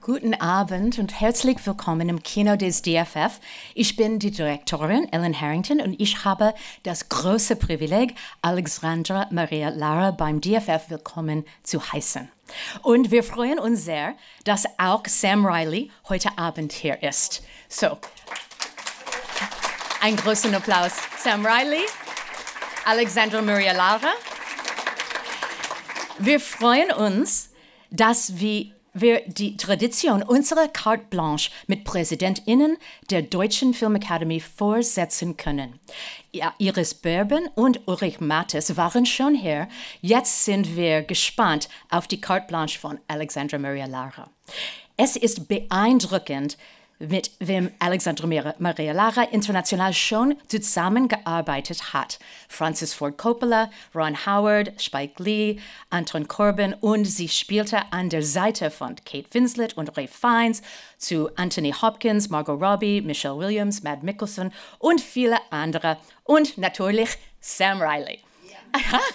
Guten Abend und herzlich willkommen im Kino des DFF. Ich bin die Direktorin Ellen Harrington und ich habe das große Privileg, Alexandra Maria Lara beim DFF willkommen zu heißen. Und wir freuen uns sehr, dass auch Sam Riley heute Abend hier ist. So, einen großen Applaus. Sam Riley, Alexandra Maria Lara. Wir freuen uns, dass wir wir die Tradition unserer Carte Blanche mit PräsidentInnen der Deutschen Filmakademie vorsetzen können. Ja, Iris Berben und Ulrich Mattes waren schon hier. Jetzt sind wir gespannt auf die Carte Blanche von Alexandra Maria Lara. Es ist beeindruckend, mit wem Alexandre Maria Lara international schon zusammengearbeitet hat. Francis Ford Coppola, Ron Howard, Spike Lee, Anton Corbin und sie spielte an der Seite von Kate Winslet und Ray Fiennes zu Anthony Hopkins, Margot Robbie, Michelle Williams, Matt Mickelson und viele andere und natürlich Sam Riley. Ja.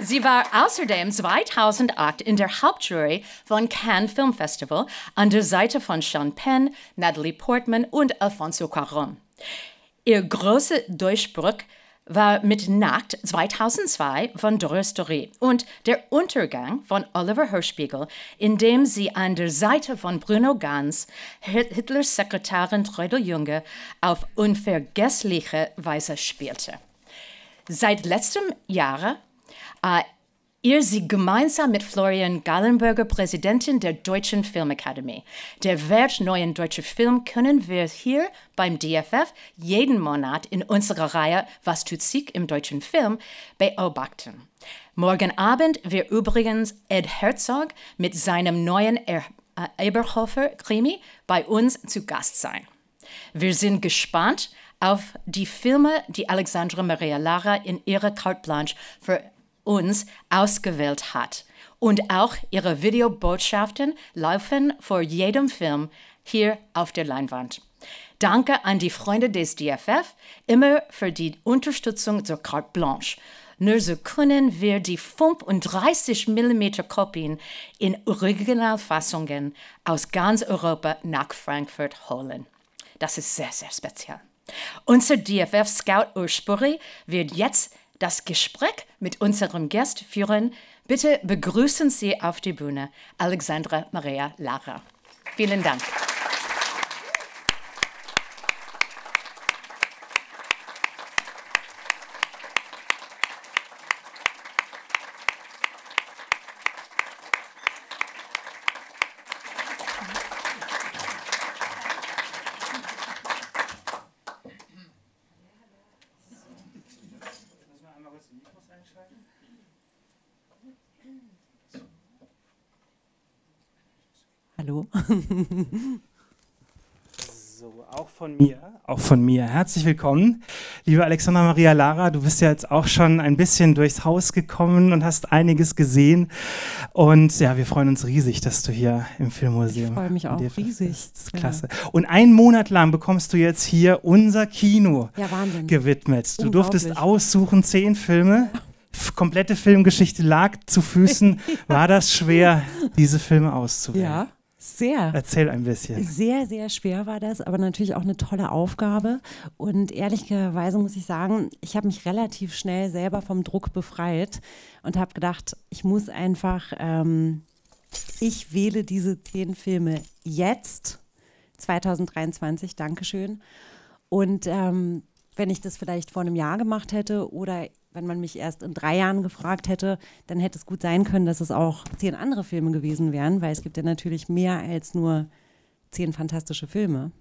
Sie war außerdem 2008 in der Hauptjury von Cannes Film Festival an der Seite von Sean Penn, Natalie Portman und Alfonso Cuarón. Ihr großer Durchbruch war mit Nacht 2002 von Doris Story und Der Untergang von Oliver Hirschspiegel, in dem sie an der Seite von Bruno Ganz, Hitlers Sekretarin Treudel Junge, auf unvergessliche Weise spielte. Seit letztem Jahre äh, ihr sie gemeinsam mit Florian Gallenberger, Präsidentin der Deutschen Filmakademie. Der Wert neuen deutscher Film können wir hier beim DFF jeden Monat in unserer Reihe Was tut sich im deutschen Film beobachten. Morgen Abend wird übrigens Ed Herzog mit seinem neuen er äh, Eberhofer-Krimi bei uns zu Gast sein. Wir sind gespannt auf die Filme, die Alexandra Maria Lara in ihrer Carte Blanche für uns ausgewählt hat. Und auch ihre Videobotschaften laufen vor jedem Film hier auf der Leinwand. Danke an die Freunde des DFF immer für die Unterstützung zur Carte Blanche. Nur so können wir die 35 mm Kopien in Originalfassungen aus ganz Europa nach Frankfurt holen. Das ist sehr, sehr speziell. Unser DFF-Scout Urspuri wird jetzt das Gespräch mit unserem Gast führen, bitte begrüßen Sie auf die Bühne Alexandra Maria Lara. Vielen Dank. von mir, auch von mir. Herzlich willkommen, liebe Alexandra Maria Lara. Du bist ja jetzt auch schon ein bisschen durchs Haus gekommen und hast einiges gesehen. Und ja, wir freuen uns riesig, dass du hier im Filmmuseum bist. Ich freue mich auch riesig. Bist. klasse. Ja. Und einen Monat lang bekommst du jetzt hier unser Kino ja, gewidmet. Du durftest aussuchen zehn Filme. komplette Filmgeschichte lag zu Füßen. War das schwer, diese Filme auszuwählen? Ja, sehr. Erzähl ein bisschen. Sehr, sehr schwer war das, aber natürlich auch eine tolle Aufgabe. Und ehrlicherweise muss ich sagen, ich habe mich relativ schnell selber vom Druck befreit und habe gedacht, ich muss einfach, ähm, ich wähle diese zehn Filme jetzt, 2023, Dankeschön. Und ähm, wenn ich das vielleicht vor einem Jahr gemacht hätte oder wenn man mich erst in drei Jahren gefragt hätte, dann hätte es gut sein können, dass es auch zehn andere Filme gewesen wären, weil es gibt ja natürlich mehr als nur zehn fantastische Filme.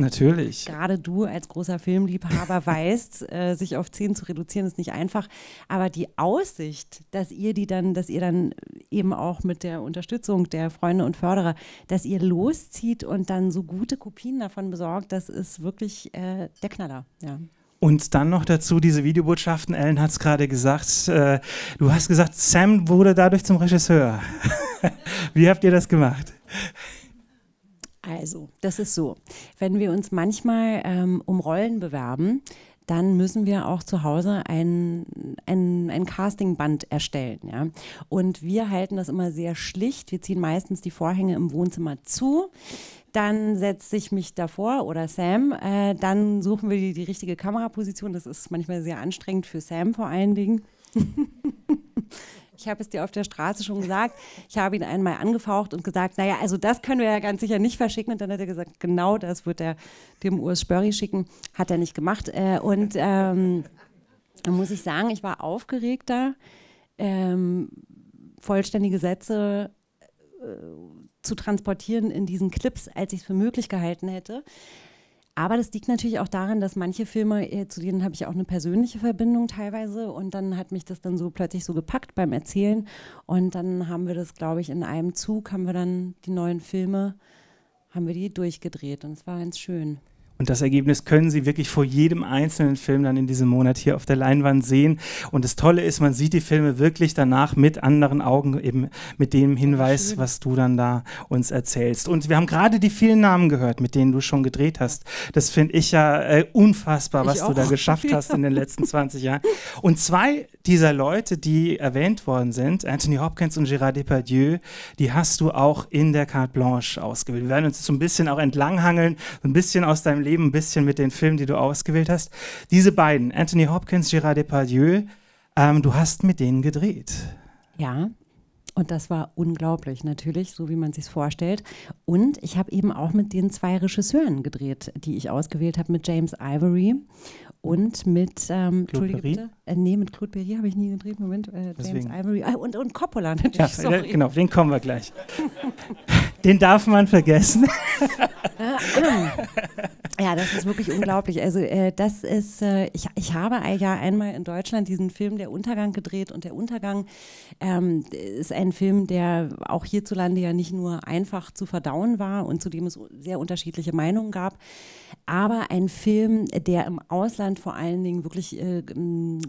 Natürlich. Gerade du als großer Filmliebhaber weißt, äh, sich auf zehn zu reduzieren ist nicht einfach. Aber die Aussicht, dass ihr die dann, dass ihr dann eben auch mit der Unterstützung der Freunde und Förderer, dass ihr loszieht und dann so gute Kopien davon besorgt, das ist wirklich äh, der Knaller. Ja. Und dann noch dazu diese Videobotschaften. Ellen hat es gerade gesagt. Äh, du hast gesagt, Sam wurde dadurch zum Regisseur. Wie habt ihr das gemacht? Also, das ist so. Wenn wir uns manchmal ähm, um Rollen bewerben, dann müssen wir auch zu Hause ein, ein, ein Castingband erstellen. Ja? Und wir halten das immer sehr schlicht. Wir ziehen meistens die Vorhänge im Wohnzimmer zu. Dann setze ich mich davor oder Sam. Äh, dann suchen wir die, die richtige Kameraposition. Das ist manchmal sehr anstrengend für Sam vor allen Dingen. Ich habe es dir auf der Straße schon gesagt. Ich habe ihn einmal angefaucht und gesagt, naja, also das können wir ja ganz sicher nicht verschicken. Und dann hat er gesagt, genau das wird er dem Urs Spörri schicken. Hat er nicht gemacht. Äh, und ähm, da muss ich sagen, ich war aufgeregter. Ähm, vollständige Sätze äh, zu transportieren in diesen Clips, als ich es für möglich gehalten hätte. Aber das liegt natürlich auch daran, dass manche Filme, äh, zu denen habe ich auch eine persönliche Verbindung teilweise und dann hat mich das dann so plötzlich so gepackt beim Erzählen und dann haben wir das, glaube ich, in einem Zug haben wir dann die neuen Filme, haben wir die durchgedreht und es war ganz schön. Und das Ergebnis können Sie wirklich vor jedem einzelnen Film dann in diesem Monat hier auf der Leinwand sehen. Und das Tolle ist, man sieht die Filme wirklich danach mit anderen Augen, eben mit dem Hinweis, was du dann da uns erzählst. Und wir haben gerade die vielen Namen gehört, mit denen du schon gedreht hast. Das finde ich ja äh, unfassbar, was du da geschafft hast in den letzten 20 Jahren. Und zwei dieser Leute, die erwähnt worden sind, Anthony Hopkins und Gérard Depardieu, die hast du auch in der Carte Blanche ausgewählt. Wir werden uns so ein bisschen auch entlanghangeln, ein bisschen aus deinem Leben ein bisschen mit den Filmen, die du ausgewählt hast. Diese beiden, Anthony Hopkins, Gérard Depardieu, ähm, du hast mit denen gedreht. Ja. Und das war unglaublich, natürlich, so wie man sich vorstellt. Und ich habe eben auch mit den zwei Regisseuren gedreht, die ich ausgewählt habe, mit James Ivory und mit ähm, Claude Perry? Bitte? Äh, nee, mit Claude Perry habe ich nie gedreht. Moment, äh, James Ivory ah, und, und Coppola natürlich. Ja, sorry. genau, den kommen wir gleich. Den darf man vergessen. ja, das ist wirklich unglaublich. Also äh, das ist, äh, ich, ich habe ja einmal in Deutschland diesen Film Der Untergang gedreht und Der Untergang ähm, ist ein Film, der auch hierzulande ja nicht nur einfach zu verdauen war und zu dem es sehr unterschiedliche Meinungen gab, aber ein Film, der im Ausland vor allen Dingen wirklich äh,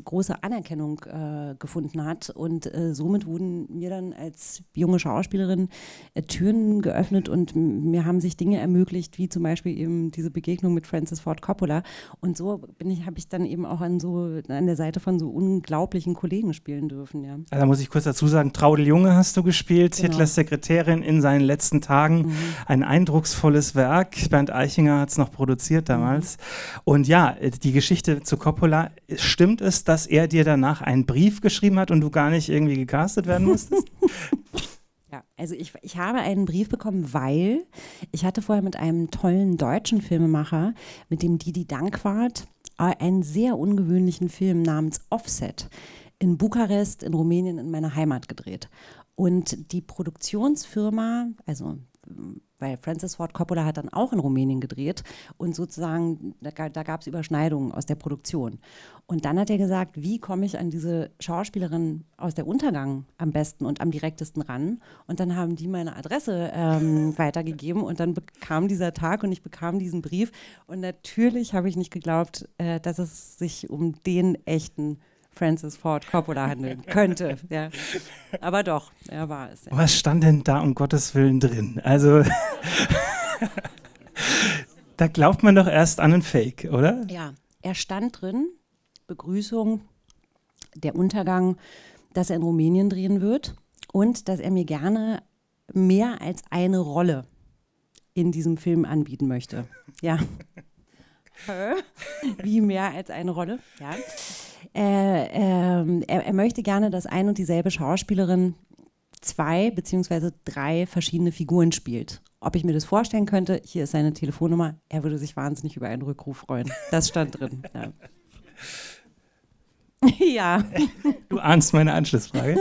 große Anerkennung äh, gefunden hat und äh, somit wurden mir dann als junge Schauspielerin äh, Türen Perspektiven geöffnet und mir haben sich Dinge ermöglicht, wie zum Beispiel eben diese Begegnung mit Francis Ford Coppola. Und so bin ich, habe ich dann eben auch an so an der Seite von so unglaublichen Kollegen spielen dürfen. Ja. Also da muss ich kurz dazu sagen, Traudel Junge hast du gespielt, genau. Hitlers Sekretärin in seinen letzten Tagen. Mhm. Ein eindrucksvolles Werk. Bernd Eichinger hat es noch produziert mhm. damals. Mhm. Und ja, die Geschichte zu Coppola, stimmt es, dass er dir danach einen Brief geschrieben hat und du gar nicht irgendwie gecastet werden musstest? Also ich, ich habe einen Brief bekommen, weil ich hatte vorher mit einem tollen deutschen Filmemacher, mit dem Didi Dankwart, äh, einen sehr ungewöhnlichen Film namens Offset in Bukarest, in Rumänien, in meiner Heimat gedreht. Und die Produktionsfirma, also weil Francis Ford Coppola hat dann auch in Rumänien gedreht und sozusagen da, da gab es Überschneidungen aus der Produktion. Und dann hat er gesagt, wie komme ich an diese Schauspielerin aus der Untergang am besten und am direktesten ran? Und dann haben die meine Adresse ähm, weitergegeben und dann kam dieser Tag und ich bekam diesen Brief. Und natürlich habe ich nicht geglaubt, äh, dass es sich um den echten Francis Ford Coppola handeln könnte. Ja. Aber doch, er war es. Ja. Was stand denn da um Gottes Willen drin? Also. da glaubt man doch erst an einen Fake, oder? Ja, er stand drin, Begrüßung, der Untergang, dass er in Rumänien drehen wird und dass er mir gerne mehr als eine Rolle in diesem Film anbieten möchte. Ja. Wie mehr als eine Rolle, ja. Äh, ähm, er, er möchte gerne, dass ein und dieselbe Schauspielerin zwei beziehungsweise drei verschiedene Figuren spielt. Ob ich mir das vorstellen könnte, hier ist seine Telefonnummer. Er würde sich wahnsinnig über einen Rückruf freuen. Das stand drin. Ja. Ja. Du ahnst meine Anschlussfrage.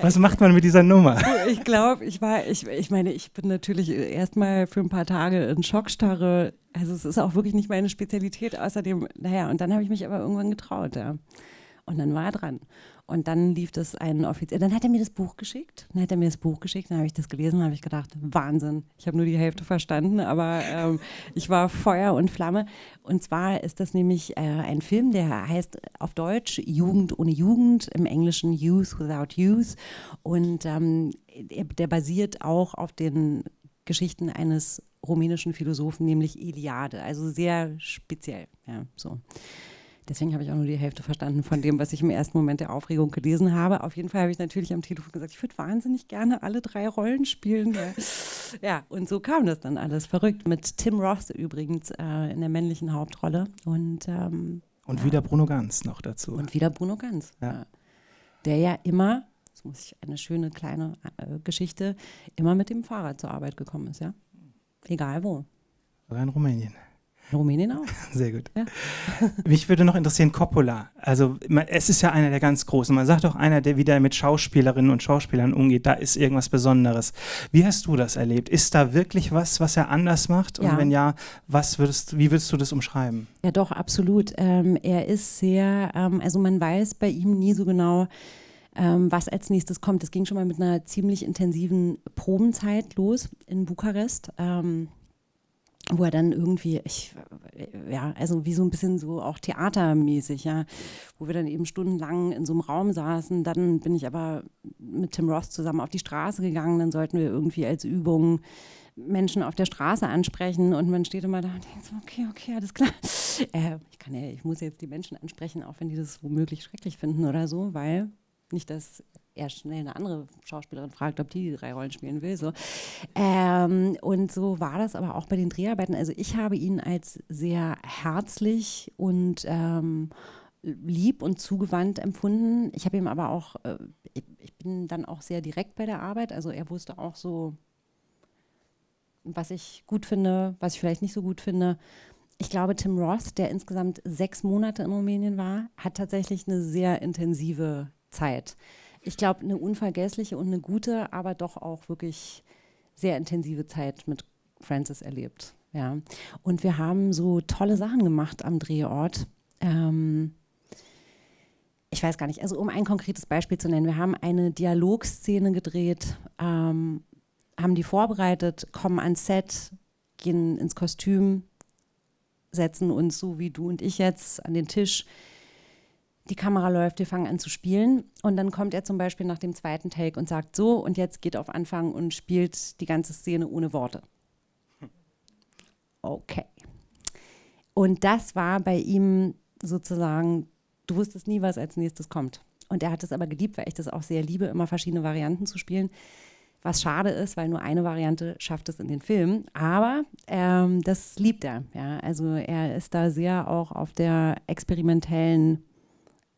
Was macht man mit dieser Nummer? Ich glaube, ich war, ich, ich meine, ich bin natürlich erstmal für ein paar Tage in Schockstarre. Also es ist auch wirklich nicht meine Spezialität. Außerdem, naja, und dann habe ich mich aber irgendwann getraut, ja. Und dann war er dran. Und dann lief das ein Offizier. Dann hat er mir das Buch geschickt. Dann hat er mir das Buch geschickt. Dann habe ich das gelesen. und habe ich gedacht, Wahnsinn. Ich habe nur die Hälfte verstanden, aber ähm, ich war Feuer und Flamme. Und zwar ist das nämlich äh, ein Film, der heißt auf Deutsch Jugend ohne Jugend, im Englischen Youth Without Youth. Und ähm, der basiert auch auf den Geschichten eines rumänischen Philosophen, nämlich Iliade. Also sehr speziell. Ja, so. Deswegen habe ich auch nur die Hälfte verstanden von dem, was ich im ersten Moment der Aufregung gelesen habe. Auf jeden Fall habe ich natürlich am Telefon gesagt, ich würde wahnsinnig gerne alle drei Rollen spielen. ja, und so kam das dann alles. Verrückt. Mit Tim Roth übrigens äh, in der männlichen Hauptrolle. Und, ähm, und ja. wieder Bruno Ganz noch dazu. Und wieder Bruno Ganz. Ja. Der ja immer, das muss ich eine schöne kleine äh, Geschichte, immer mit dem Fahrrad zur Arbeit gekommen ist, ja. Egal wo. Rein Rumänien. Rumänien auch. Sehr gut. Ja. Mich würde noch interessieren, Coppola. Also es ist ja einer der ganz Großen. Man sagt auch einer, der wieder mit Schauspielerinnen und Schauspielern umgeht, da ist irgendwas Besonderes. Wie hast du das erlebt? Ist da wirklich was, was er anders macht? Und ja. wenn ja, was würdest, wie würdest du das umschreiben? Ja, doch, absolut. Ähm, er ist sehr, ähm, also man weiß bei ihm nie so genau, ähm, was als nächstes kommt. Es ging schon mal mit einer ziemlich intensiven Probenzeit los in Bukarest. Ähm, wo er dann irgendwie, ich, ja, also wie so ein bisschen so auch theatermäßig, ja, wo wir dann eben stundenlang in so einem Raum saßen. Dann bin ich aber mit Tim Ross zusammen auf die Straße gegangen. Dann sollten wir irgendwie als Übung Menschen auf der Straße ansprechen und man steht immer da und denkt so, okay, okay, alles klar. Äh, ich kann ja, ich muss jetzt die Menschen ansprechen, auch wenn die das womöglich schrecklich finden oder so, weil nicht, dass er schnell eine andere Schauspielerin fragt, ob die die drei Rollen spielen will. So. Ähm, und so war das aber auch bei den Dreharbeiten. Also ich habe ihn als sehr herzlich und ähm, lieb und zugewandt empfunden. Ich habe ihm aber auch, äh, ich, ich bin dann auch sehr direkt bei der Arbeit. Also er wusste auch so, was ich gut finde, was ich vielleicht nicht so gut finde. Ich glaube, Tim Roth, der insgesamt sechs Monate in Rumänien war, hat tatsächlich eine sehr intensive Zeit ich glaube, eine unvergessliche und eine gute, aber doch auch wirklich sehr intensive Zeit mit Francis erlebt. Ja. Und wir haben so tolle Sachen gemacht am Drehort. Ähm, ich weiß gar nicht, also um ein konkretes Beispiel zu nennen, wir haben eine Dialogszene gedreht, ähm, haben die vorbereitet, kommen ans Set, gehen ins Kostüm, setzen uns so wie du und ich jetzt an den Tisch, die Kamera läuft, wir fangen an zu spielen. Und dann kommt er zum Beispiel nach dem zweiten Take und sagt so, und jetzt geht auf Anfang und spielt die ganze Szene ohne Worte. Okay. Und das war bei ihm sozusagen, du wusstest nie, was als nächstes kommt. Und er hat es aber geliebt, weil ich das auch sehr liebe, immer verschiedene Varianten zu spielen. Was schade ist, weil nur eine Variante schafft es in den Film. Aber ähm, das liebt er. Ja? Also er ist da sehr auch auf der experimentellen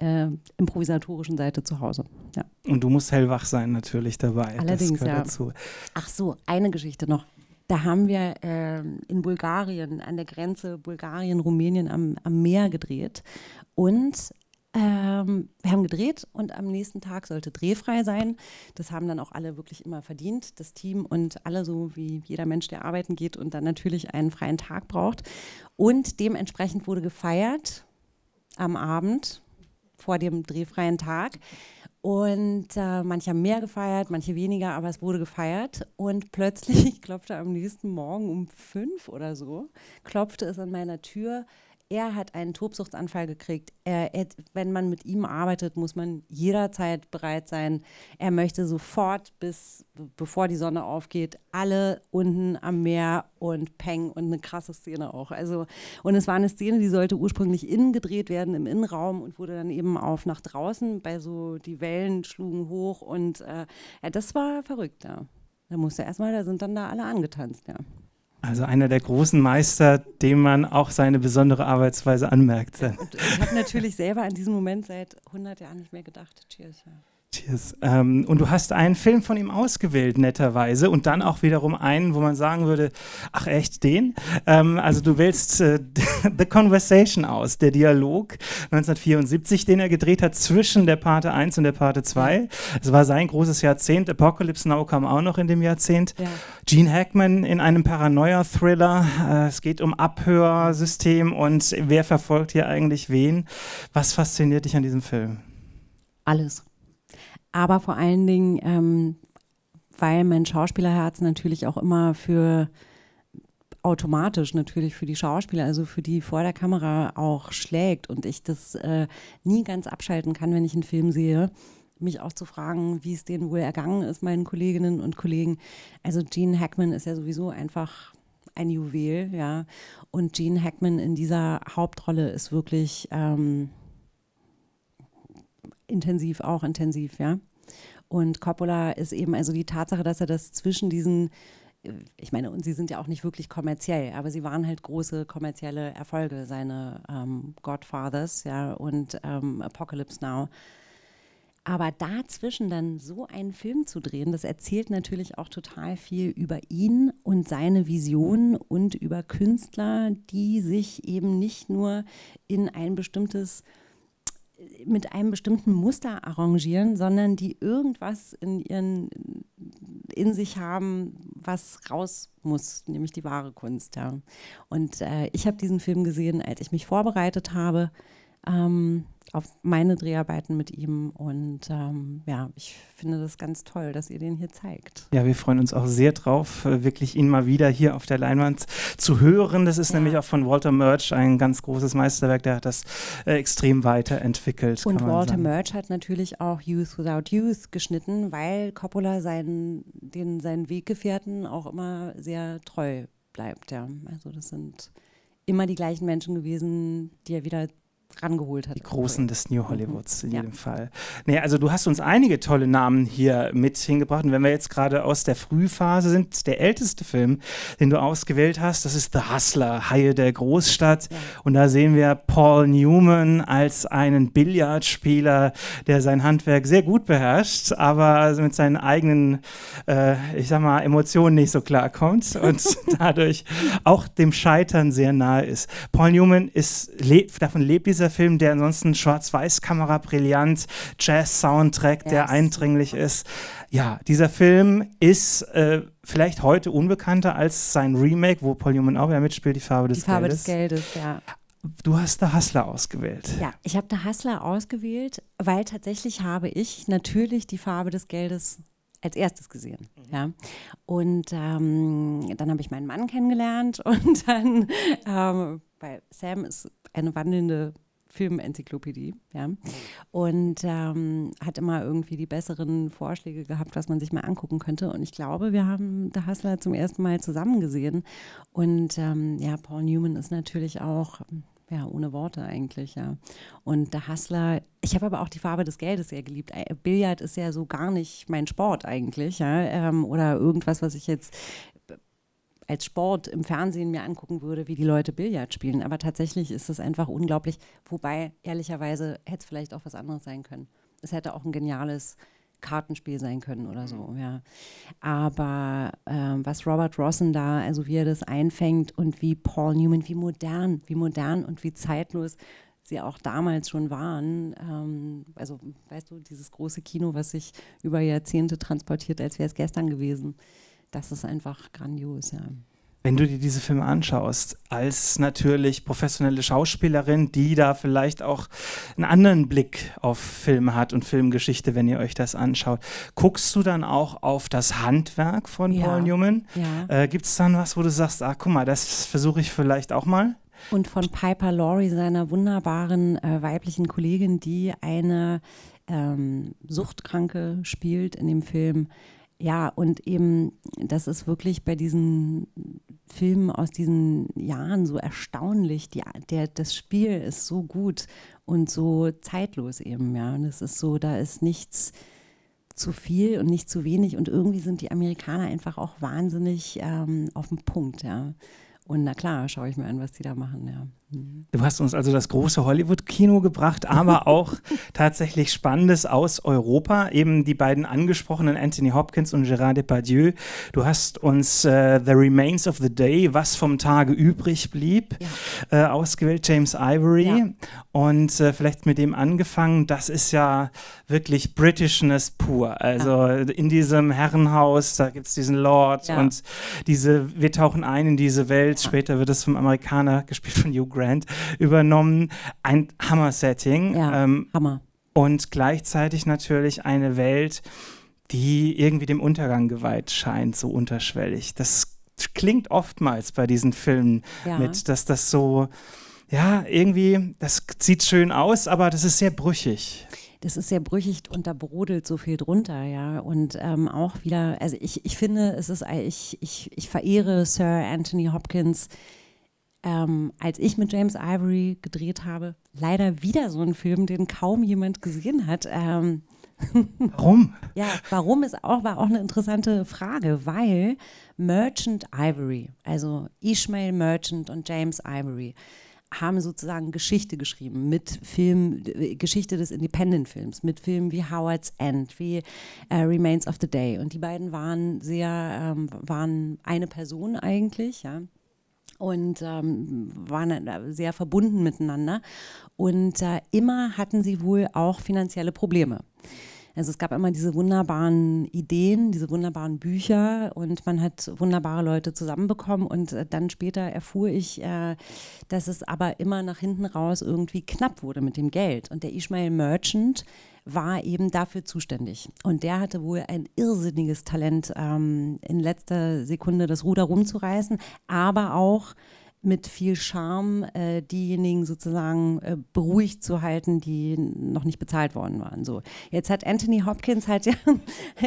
äh, improvisatorischen Seite zu Hause. Ja. Und du musst hellwach sein natürlich dabei. Allerdings, ja. Dazu. Ach so, eine Geschichte noch. Da haben wir äh, in Bulgarien, an der Grenze Bulgarien, Rumänien am, am Meer gedreht. Und ähm, wir haben gedreht und am nächsten Tag sollte drehfrei sein. Das haben dann auch alle wirklich immer verdient, das Team und alle so wie jeder Mensch, der arbeiten geht und dann natürlich einen freien Tag braucht. Und dementsprechend wurde gefeiert am Abend vor dem drehfreien Tag. Und äh, manche haben mehr gefeiert, manche weniger, aber es wurde gefeiert. Und plötzlich klopfte am nächsten Morgen um fünf oder so, klopfte es an meiner Tür er hat einen Tobsuchtsanfall gekriegt. Er, er, wenn man mit ihm arbeitet, muss man jederzeit bereit sein. Er möchte sofort, bis bevor die Sonne aufgeht, alle unten am Meer und Peng und eine krasse Szene auch. Also, und es war eine Szene, die sollte ursprünglich innen gedreht werden, im Innenraum und wurde dann eben auf nach draußen, bei so die Wellen schlugen hoch und äh, ja, das war verrückt, ja. Da musste erstmal, da sind dann da alle angetanzt, ja. Also einer der großen Meister, dem man auch seine besondere Arbeitsweise anmerkt. Ja, ich habe natürlich selber an diesen Moment seit 100 Jahren nicht mehr gedacht. Cheers. Ja. Cheers. Ähm, und du hast einen Film von ihm ausgewählt, netterweise, und dann auch wiederum einen, wo man sagen würde, ach echt, den? Ähm, also du wählst äh, The Conversation aus, der Dialog 1974, den er gedreht hat zwischen der Parte 1 und der Parte 2. Es war sein großes Jahrzehnt, Apocalypse Now kam auch noch in dem Jahrzehnt. Ja. Gene Hackman in einem Paranoia-Thriller. Äh, es geht um Abhörsystem und wer verfolgt hier eigentlich wen? Was fasziniert dich an diesem Film? Alles aber vor allen Dingen, ähm, weil mein Schauspielerherz natürlich auch immer für automatisch natürlich für die Schauspieler, also für die vor der Kamera auch schlägt und ich das äh, nie ganz abschalten kann, wenn ich einen Film sehe, mich auch zu fragen, wie es denen wohl ergangen ist, meinen Kolleginnen und Kollegen. Also Gene Hackman ist ja sowieso einfach ein Juwel, ja. Und Gene Hackman in dieser Hauptrolle ist wirklich ähm, intensiv, auch intensiv, ja. Und Coppola ist eben also die Tatsache, dass er das zwischen diesen ich meine, und sie sind ja auch nicht wirklich kommerziell, aber sie waren halt große kommerzielle Erfolge, seine ähm, Godfathers, ja, und ähm, Apocalypse Now. Aber dazwischen dann so einen Film zu drehen, das erzählt natürlich auch total viel über ihn und seine Visionen und über Künstler, die sich eben nicht nur in ein bestimmtes mit einem bestimmten Muster arrangieren, sondern die irgendwas in ihren in sich haben, was raus muss, nämlich die wahre Kunst. Ja. Und äh, ich habe diesen Film gesehen, als ich mich vorbereitet habe ähm, auf meine Dreharbeiten mit ihm. Und ähm, ja, ich finde das ganz toll, dass ihr den hier zeigt. Ja, wir freuen uns auch sehr drauf, äh, wirklich ihn mal wieder hier auf der Leinwand zu hören. Das ist ja. nämlich auch von Walter Merch ein ganz großes Meisterwerk. Der hat das äh, extrem weiterentwickelt. Und Walter sagen. Murch hat natürlich auch Youth Without Youth geschnitten, weil Coppola seinen, den, seinen Weggefährten auch immer sehr treu bleibt. Ja. Also das sind immer die gleichen Menschen gewesen, die er wieder rangeholt hat. Die Großen des New Hollywoods in mhm. ja. jedem Fall. Nee, also du hast uns einige tolle Namen hier mit hingebracht. Und wenn wir jetzt gerade aus der Frühphase sind, der älteste Film, den du ausgewählt hast, das ist The Hustler, Haie der Großstadt. Ja. Und da sehen wir Paul Newman als einen Billardspieler, der sein Handwerk sehr gut beherrscht, aber also mit seinen eigenen, äh, ich sag mal, Emotionen nicht so klarkommt und dadurch auch dem Scheitern sehr nahe ist. Paul Newman ist, le davon lebt dieser dieser Film, der ansonsten Schwarz-Weiß-Kamera brillant, Jazz-Soundtrack, yes. der eindringlich ist. Ja, dieser Film ist äh, vielleicht heute unbekannter als sein Remake, wo Paul Newman auch wieder mitspielt, die Farbe des Geldes. Die Farbe Geldes. des Geldes, ja. Du hast da Hassler ausgewählt. Ja, ich habe da Hassler ausgewählt, weil tatsächlich habe ich natürlich die Farbe des Geldes als erstes gesehen. Mhm. Ja. Und ähm, dann habe ich meinen Mann kennengelernt und dann, ähm, weil Sam ist eine wandelnde Filmenzyklopädie, ja. Und ähm, hat immer irgendwie die besseren Vorschläge gehabt, was man sich mal angucken könnte. Und ich glaube, wir haben The Hustler zum ersten Mal zusammen gesehen. Und ähm, ja, Paul Newman ist natürlich auch ja, ohne Worte eigentlich, ja. Und der Hustler, ich habe aber auch die Farbe des Geldes sehr geliebt. Äh, Billard ist ja so gar nicht mein Sport eigentlich, ja. Ähm, oder irgendwas, was ich jetzt als Sport im Fernsehen mir angucken würde, wie die Leute Billard spielen. Aber tatsächlich ist es einfach unglaublich. Wobei, ehrlicherweise, hätte es vielleicht auch was anderes sein können. Es hätte auch ein geniales Kartenspiel sein können oder so, mhm. ja. Aber ähm, was Robert Rossen da, also wie er das einfängt und wie Paul Newman, wie modern, wie modern und wie zeitlos sie auch damals schon waren. Ähm, also, weißt du, dieses große Kino, was sich über Jahrzehnte transportiert, als wäre es gestern gewesen das ist einfach grandios, ja. Wenn du dir diese Filme anschaust, als natürlich professionelle Schauspielerin, die da vielleicht auch einen anderen Blick auf Filme hat und Filmgeschichte, wenn ihr euch das anschaut, guckst du dann auch auf das Handwerk von ja. Paul Newman? Ja. Äh, Gibt es dann was, wo du sagst, ah, guck mal, das versuche ich vielleicht auch mal? Und von Piper Laurie, seiner wunderbaren äh, weiblichen Kollegin, die eine ähm, Suchtkranke spielt in dem Film. Ja, und eben, das ist wirklich bei diesen Filmen aus diesen Jahren so erstaunlich. Die, der, das Spiel ist so gut und so zeitlos eben, ja. Und es ist so, da ist nichts zu viel und nicht zu wenig. Und irgendwie sind die Amerikaner einfach auch wahnsinnig ähm, auf dem Punkt, ja. Und na klar, schaue ich mir an, was die da machen, ja. Du hast uns also das große Hollywood-Kino gebracht, aber auch tatsächlich Spannendes aus Europa. Eben die beiden angesprochenen Anthony Hopkins und Gérard Depardieu. Du hast uns äh, The Remains of the Day, was vom Tage übrig blieb, ja. äh, ausgewählt. James Ivory. Ja. Und äh, vielleicht mit dem angefangen. Das ist ja wirklich Britishness pur. Also ja. in diesem Herrenhaus, da gibt es diesen Lord und diese, wir tauchen ein in diese Welt. Später wird es vom Amerikaner gespielt, von Hugh Grant. Brand übernommen. Ein Hammer-Setting. Ja, ähm, Hammer. Und gleichzeitig natürlich eine Welt, die irgendwie dem Untergang geweiht scheint, so unterschwellig. Das klingt oftmals bei diesen Filmen ja. mit, dass das so, ja, irgendwie, das sieht schön aus, aber das ist sehr brüchig das ist sehr brüchig und da brodelt so viel drunter, ja. Und ähm, auch wieder, also ich, ich finde, es ist, ich, ich, ich verehre Sir Anthony Hopkins ähm, als ich mit James Ivory gedreht habe, leider wieder so einen Film, den kaum jemand gesehen hat. Ähm, warum? ja, warum ist auch, war auch eine interessante Frage, weil Merchant Ivory, also Ishmael Merchant und James Ivory, haben sozusagen Geschichte geschrieben mit Filmen, äh, Geschichte des Independent-Films, mit Filmen wie Howard's End, wie äh, Remains of the Day. Und die beiden waren sehr, ähm, waren eine Person eigentlich, ja und ähm, waren sehr verbunden miteinander. Und äh, immer hatten sie wohl auch finanzielle Probleme. Also es gab immer diese wunderbaren Ideen, diese wunderbaren Bücher und man hat wunderbare Leute zusammenbekommen und äh, dann später erfuhr ich, äh, dass es aber immer nach hinten raus irgendwie knapp wurde mit dem Geld. Und der Ishmael Merchant, war eben dafür zuständig. Und der hatte wohl ein irrsinniges Talent, ähm, in letzter Sekunde das Ruder rumzureißen, aber auch mit viel Charme äh, diejenigen sozusagen äh, beruhigt zu halten, die noch nicht bezahlt worden waren. So, jetzt hat Anthony Hopkins hat ja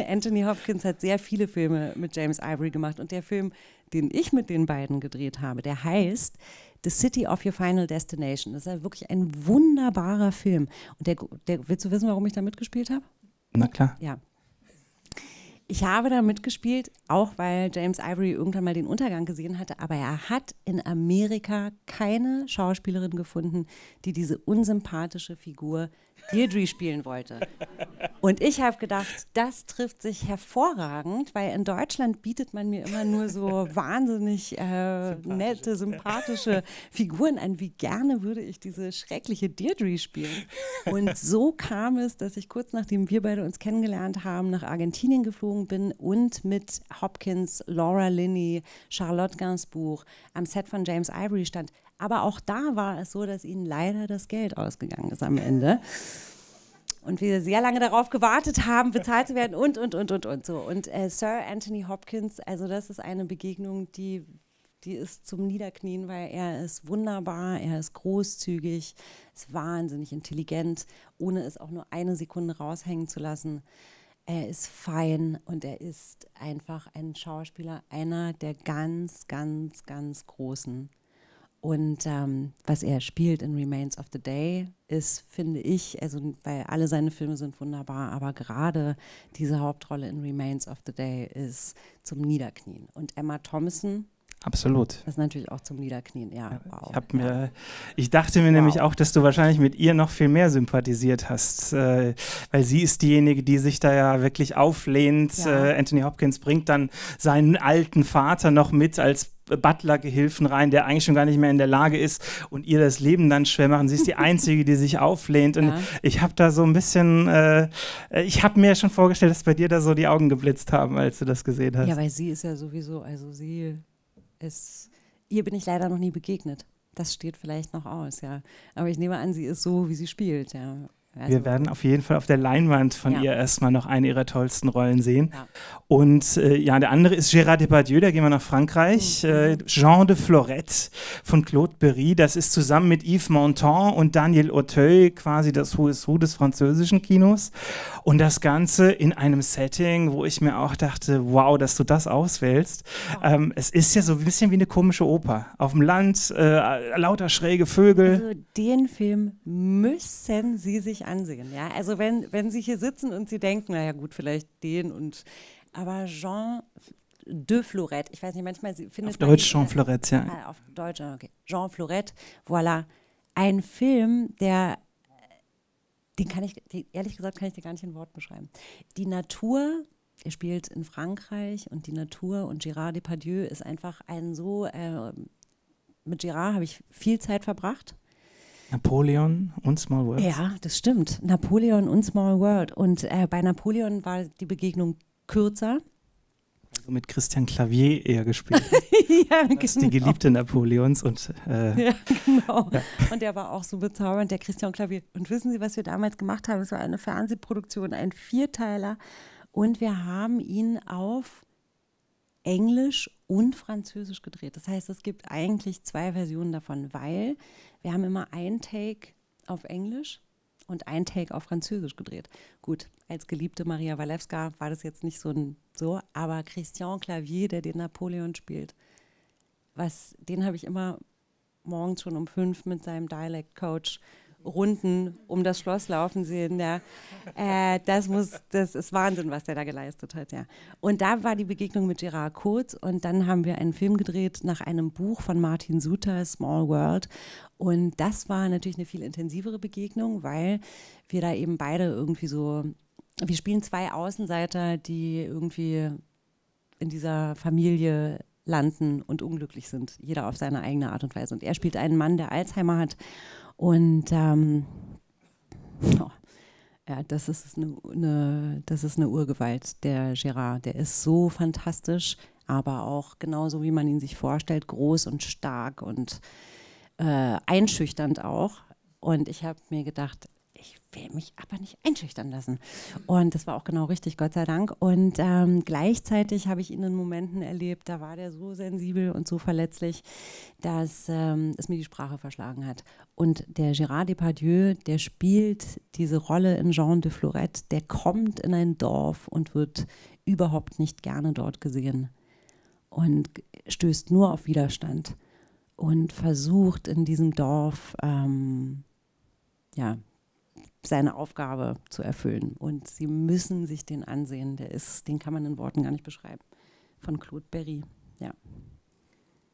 Anthony Hopkins hat sehr viele Filme mit James Ivory gemacht und der Film, den ich mit den beiden gedreht habe, der heißt The City of Your Final Destination. Das ist wirklich ein wunderbarer Film. Und der, der, willst du wissen, warum ich da mitgespielt habe? Na klar. Ja. Ich habe da mitgespielt, auch weil James Ivory irgendwann mal den Untergang gesehen hatte, aber er hat in Amerika keine Schauspielerin gefunden, die diese unsympathische Figur Deirdre spielen wollte. Und ich habe gedacht, das trifft sich hervorragend, weil in Deutschland bietet man mir immer nur so wahnsinnig äh, sympathische. nette, sympathische Figuren an. Wie gerne würde ich diese schreckliche Deirdre spielen? Und so kam es, dass ich kurz nachdem wir beide uns kennengelernt haben, nach Argentinien geflogen bin und mit Hopkins, Laura Linney, Charlotte Gainsbourg am Set von James Ivory stand. Aber auch da war es so, dass ihnen leider das Geld ausgegangen ist am Ende. Und wir sehr lange darauf gewartet haben, bezahlt zu werden und, und, und, und, und so. Und äh, Sir Anthony Hopkins, also das ist eine Begegnung, die, die ist zum Niederknien, weil er ist wunderbar, er ist großzügig, ist wahnsinnig intelligent, ohne es auch nur eine Sekunde raushängen zu lassen. Er ist fein und er ist einfach ein Schauspieler, einer der ganz, ganz, ganz großen. Und ähm, was er spielt in Remains of the Day ist, finde ich, also weil alle seine Filme sind wunderbar, aber gerade diese Hauptrolle in Remains of the Day ist zum Niederknien. Und Emma Thompson. Absolut. Das ist natürlich auch zum Niederknien, ja. Wow. Ich, mir, ich dachte mir wow. nämlich auch, dass du wahrscheinlich mit ihr noch viel mehr sympathisiert hast, äh, weil sie ist diejenige, die sich da ja wirklich auflehnt. Ja. Äh, Anthony Hopkins bringt dann seinen alten Vater noch mit als Butler-Gehilfen rein, der eigentlich schon gar nicht mehr in der Lage ist und ihr das Leben dann schwer machen. Sie ist die Einzige, die sich auflehnt. Und ja. ich habe da so ein bisschen, äh, ich habe mir schon vorgestellt, dass bei dir da so die Augen geblitzt haben, als du das gesehen hast. Ja, weil sie ist ja sowieso, also sie ist, ihr bin ich leider noch nie begegnet. Das steht vielleicht noch aus, ja. Aber ich nehme an, sie ist so, wie sie spielt, ja. Also wir werden auf jeden Fall auf der Leinwand von ja. ihr erstmal noch eine ihrer tollsten Rollen sehen. Ja. Und äh, ja, der andere ist Gérard Depardieu, da gehen wir nach Frankreich. Mhm. Äh, Jean de Florette von Claude Berry, das ist zusammen mit Yves Montand und Daniel Auteuil quasi das Who is des französischen Kinos. Und das Ganze in einem Setting, wo ich mir auch dachte, wow, dass du das auswählst. Ja. Ähm, es ist ja so ein bisschen wie eine komische Oper. Auf dem Land, äh, lauter schräge Vögel. Also den Film müssen sie sich Ansehen. Ja? Also wenn, wenn Sie hier sitzen und Sie denken, naja gut, vielleicht den und aber Jean de Florette, ich weiß nicht, manchmal findet Auf Deutsch Jean Florette, ja. Äh, ah, auf Deutsch, ah, okay. Jean Florette, voilà. Ein Film, der den kann ich, den, ehrlich gesagt, kann ich dir gar nicht in Wort beschreiben. Die Natur, er spielt in Frankreich und die Natur und Gérard Depardieu ist einfach ein so, äh, mit Gérard habe ich viel Zeit verbracht Napoleon und Small World. Ja, das stimmt. Napoleon und Small World. Und äh, bei Napoleon war die Begegnung kürzer. Also mit Christian Clavier eher gespielt. ja, das genau. die Geliebte Napoleons und äh, ja, genau. Ja. Und der war auch so bezaubernd, der Christian Clavier. Und wissen Sie, was wir damals gemacht haben? Es war eine Fernsehproduktion, ein Vierteiler. Und wir haben ihn auf Englisch und Französisch gedreht. Das heißt, es gibt eigentlich zwei Versionen davon, weil wir haben immer ein Take auf Englisch und ein Take auf Französisch gedreht. Gut, als geliebte Maria Walewska war das jetzt nicht so ein so, aber Christian Clavier, der den Napoleon spielt, was, den habe ich immer morgens schon um fünf mit seinem Dialect Coach Runden um das Schloss laufen sehen. Ja. Äh, das, muss, das ist Wahnsinn, was der da geleistet hat. Ja. Und da war die Begegnung mit Gerard Kurz und dann haben wir einen Film gedreht nach einem Buch von Martin Suter, Small World. Und das war natürlich eine viel intensivere Begegnung, weil wir da eben beide irgendwie so, wir spielen zwei Außenseiter, die irgendwie in dieser Familie landen und unglücklich sind, jeder auf seine eigene Art und Weise. Und er spielt einen Mann, der Alzheimer hat und ähm, oh, ja, das ist eine, eine, das ist eine Urgewalt, der Gérard. Der ist so fantastisch, aber auch genauso, wie man ihn sich vorstellt, groß und stark und äh, einschüchternd auch. Und ich habe mir gedacht, ich will mich aber nicht einschüchtern lassen. Und das war auch genau richtig, Gott sei Dank. Und ähm, gleichzeitig habe ich ihn in Momenten erlebt, da war der so sensibel und so verletzlich, dass ähm, es mir die Sprache verschlagen hat. Und der Gérard Depardieu, der spielt diese Rolle in Jean de Florette, der kommt in ein Dorf und wird überhaupt nicht gerne dort gesehen und stößt nur auf Widerstand und versucht in diesem Dorf ähm, ja, seine Aufgabe zu erfüllen. Und Sie müssen sich den ansehen. Der ist, den kann man in Worten gar nicht beschreiben. Von Claude Berry. Ja.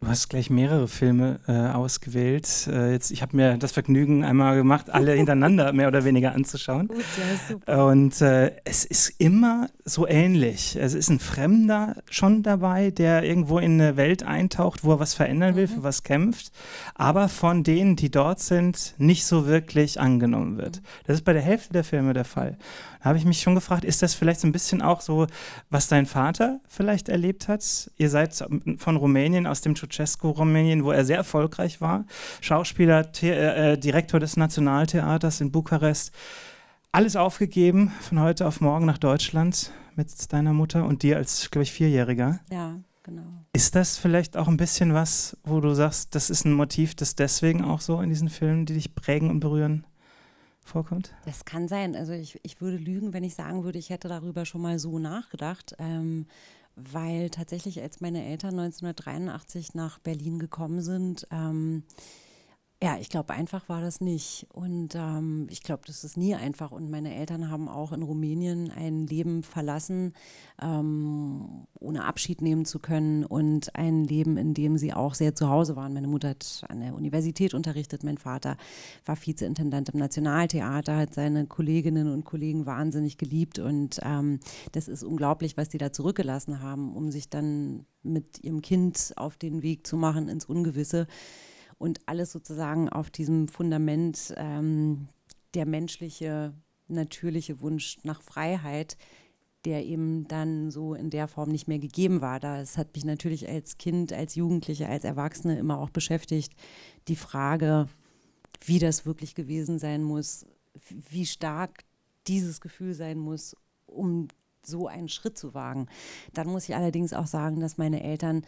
Du hast gleich mehrere Filme äh, ausgewählt. Äh, jetzt, ich habe mir das Vergnügen einmal gemacht, alle hintereinander mehr oder weniger anzuschauen. Gut, ja, super. Und äh, es ist immer so ähnlich. Es ist ein Fremder schon dabei, der irgendwo in eine Welt eintaucht, wo er was verändern will, mhm. für was kämpft, aber von denen, die dort sind, nicht so wirklich angenommen wird. Mhm. Das ist bei der Hälfte der Filme der Fall habe ich mich schon gefragt, ist das vielleicht so ein bisschen auch so, was dein Vater vielleicht erlebt hat? Ihr seid von Rumänien, aus dem Ceausescu-Rumänien, wo er sehr erfolgreich war, Schauspieler, The äh, äh, Direktor des Nationaltheaters in Bukarest. Alles aufgegeben von heute auf morgen nach Deutschland mit deiner Mutter und dir als, glaube ich, Vierjähriger. Ja, genau. Ist das vielleicht auch ein bisschen was, wo du sagst, das ist ein Motiv, das deswegen auch so in diesen Filmen, die dich prägen und berühren? vorkommt? Das kann sein. Also ich, ich würde lügen, wenn ich sagen würde, ich hätte darüber schon mal so nachgedacht. Ähm, weil tatsächlich, als meine Eltern 1983 nach Berlin gekommen sind, ähm, ja, ich glaube, einfach war das nicht. Und ähm, ich glaube, das ist nie einfach. Und meine Eltern haben auch in Rumänien ein Leben verlassen, ähm, ohne Abschied nehmen zu können und ein Leben, in dem sie auch sehr zu Hause waren. Meine Mutter hat an der Universität unterrichtet, mein Vater war Vizeintendant im Nationaltheater, hat seine Kolleginnen und Kollegen wahnsinnig geliebt. Und ähm, das ist unglaublich, was die da zurückgelassen haben, um sich dann mit ihrem Kind auf den Weg zu machen ins Ungewisse und alles sozusagen auf diesem Fundament ähm, der menschliche, natürliche Wunsch nach Freiheit, der eben dann so in der Form nicht mehr gegeben war. Das hat mich natürlich als Kind, als Jugendliche, als Erwachsene immer auch beschäftigt, die Frage, wie das wirklich gewesen sein muss, wie stark dieses Gefühl sein muss, um so einen Schritt zu wagen. Dann muss ich allerdings auch sagen, dass meine Eltern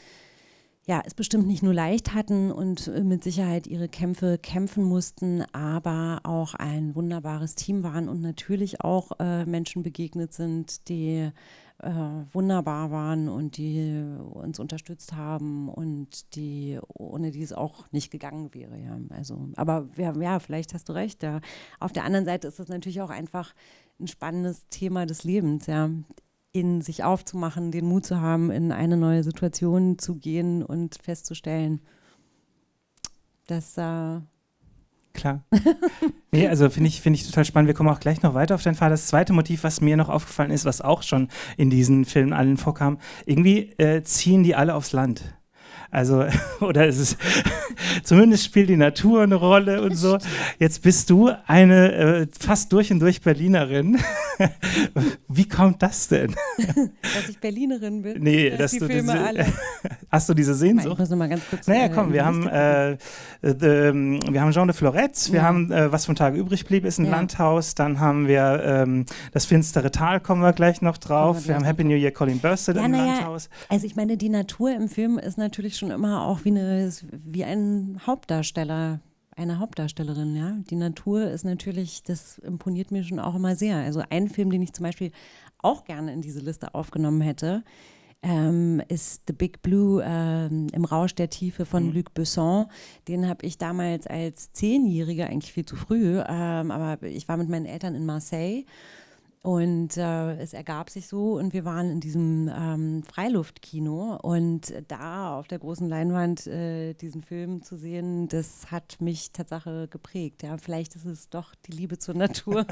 ja, es bestimmt nicht nur leicht hatten und äh, mit Sicherheit ihre Kämpfe kämpfen mussten, aber auch ein wunderbares Team waren und natürlich auch äh, Menschen begegnet sind, die äh, wunderbar waren und die uns unterstützt haben und die ohne die es auch nicht gegangen wäre. Ja. Also, aber ja, ja, vielleicht hast du recht. Ja. Auf der anderen Seite ist es natürlich auch einfach ein spannendes Thema des Lebens. Ja in sich aufzumachen, den Mut zu haben, in eine neue Situation zu gehen und festzustellen, dass äh, Klar. nee, also finde ich, finde ich total spannend. Wir kommen auch gleich noch weiter auf deinen Fall. Das zweite Motiv, was mir noch aufgefallen ist, was auch schon in diesen Filmen allen vorkam, irgendwie äh, ziehen die alle aufs Land. Also, oder ist es zumindest spielt die Natur eine Rolle und so. Jetzt bist du eine äh, fast durch und durch Berlinerin. Wie kommt das denn? Dass ich Berlinerin bin? Nee, dass, äh, dass die du Filme diese, alle. Hast du diese Sehnsucht? Ich muss noch mal ganz kurz. Naja, äh, komm, wir haben, äh, äh, ähm, wir haben Jean de Florette, wir ja. haben, äh, was vom Tage übrig blieb, ist ein ja. Landhaus. Dann haben wir ähm, das finstere Tal, kommen wir gleich noch drauf. Wir, wir haben Happy New Year Colin Bursted ja, im Landhaus. Also, ich meine, die Natur im Film ist natürlich schon schon immer auch wie, eine, wie ein Hauptdarsteller, eine Hauptdarstellerin, ja. Die Natur ist natürlich, das imponiert mir schon auch immer sehr. Also ein Film, den ich zum Beispiel auch gerne in diese Liste aufgenommen hätte, ähm, ist The Big Blue ähm, im Rausch der Tiefe von mhm. Luc Besson. Den habe ich damals als Zehnjähriger, eigentlich viel zu früh, ähm, aber ich war mit meinen Eltern in Marseille und äh, es ergab sich so und wir waren in diesem ähm, Freiluftkino und da auf der großen Leinwand äh, diesen Film zu sehen, das hat mich Tatsache geprägt. Ja, vielleicht ist es doch die Liebe zur Natur.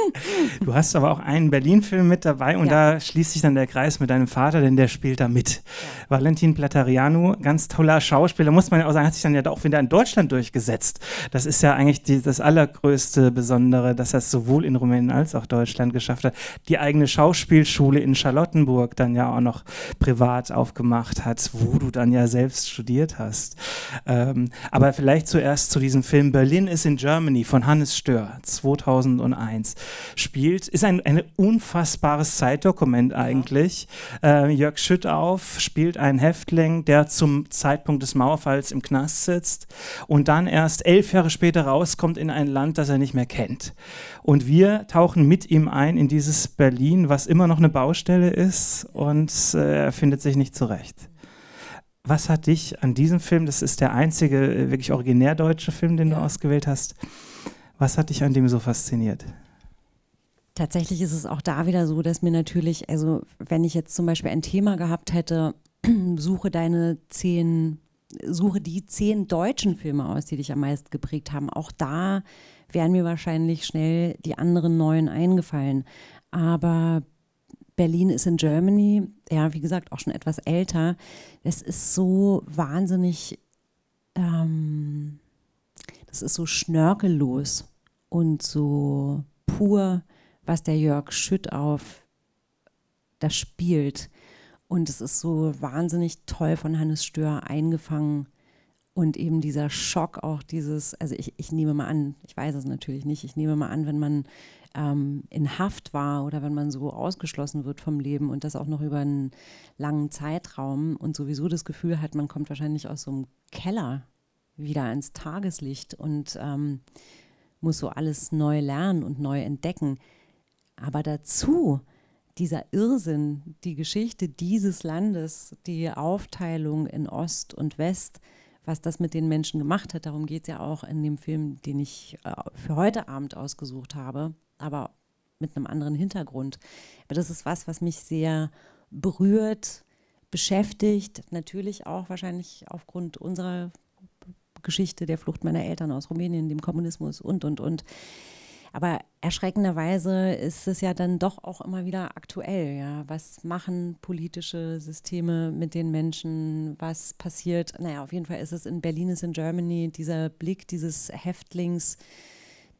du hast aber auch einen Berlin-Film mit dabei und ja. da schließt sich dann der Kreis mit deinem Vater, denn der spielt da mit. Ja. Valentin Platarianu, ganz toller Schauspieler, muss man ja auch sagen, hat sich dann ja auch wieder in Deutschland durchgesetzt. Das ist ja eigentlich die, das allergrößte Besondere, dass er es sowohl in Rumänien als auch Deutschland geschafft geschafft hat, die eigene Schauspielschule in Charlottenburg dann ja auch noch privat aufgemacht hat, wo du dann ja selbst studiert hast. Ähm, aber vielleicht zuerst zu diesem Film Berlin is in Germany von Hannes Stör, 2001. Spielt, ist ein, ein unfassbares Zeitdokument eigentlich. Ja. Äh, Jörg Schüttauf spielt einen Häftling, der zum Zeitpunkt des Mauerfalls im Knast sitzt und dann erst elf Jahre später rauskommt in ein Land, das er nicht mehr kennt. Und wir tauchen mit ihm ein in dieses Berlin, was immer noch eine Baustelle ist und äh, findet sich nicht zurecht. Was hat dich an diesem Film, das ist der einzige äh, wirklich originär deutsche Film, den ja. du ausgewählt hast, was hat dich an dem so fasziniert? Tatsächlich ist es auch da wieder so, dass mir natürlich, also wenn ich jetzt zum Beispiel ein Thema gehabt hätte, suche deine zehn suche die zehn deutschen Filme aus, die dich am meisten geprägt haben. Auch da wären mir wahrscheinlich schnell die anderen neuen eingefallen. Aber Berlin ist in Germany, ja, wie gesagt, auch schon etwas älter. Es ist so wahnsinnig, ähm, das ist so schnörkellos und so pur, was der Jörg Schütt auf das spielt. Und es ist so wahnsinnig toll von Hannes Stör eingefangen. Und eben dieser Schock, auch dieses, also ich, ich nehme mal an, ich weiß es natürlich nicht, ich nehme mal an, wenn man ähm, in Haft war oder wenn man so ausgeschlossen wird vom Leben und das auch noch über einen langen Zeitraum und sowieso das Gefühl hat, man kommt wahrscheinlich aus so einem Keller wieder ans Tageslicht und ähm, muss so alles neu lernen und neu entdecken. Aber dazu dieser Irrsinn, die Geschichte dieses Landes, die Aufteilung in Ost und West, was das mit den Menschen gemacht hat, darum geht es ja auch in dem Film, den ich äh, für heute Abend ausgesucht habe, aber mit einem anderen Hintergrund. Aber das ist was, was mich sehr berührt, beschäftigt, natürlich auch wahrscheinlich aufgrund unserer Geschichte der Flucht meiner Eltern aus Rumänien, dem Kommunismus und, und, und. Aber erschreckenderweise ist es ja dann doch auch immer wieder aktuell. Ja? Was machen politische Systeme mit den Menschen? Was passiert? Naja, auf jeden Fall ist es in Berlin ist in Germany dieser Blick dieses Häftlings,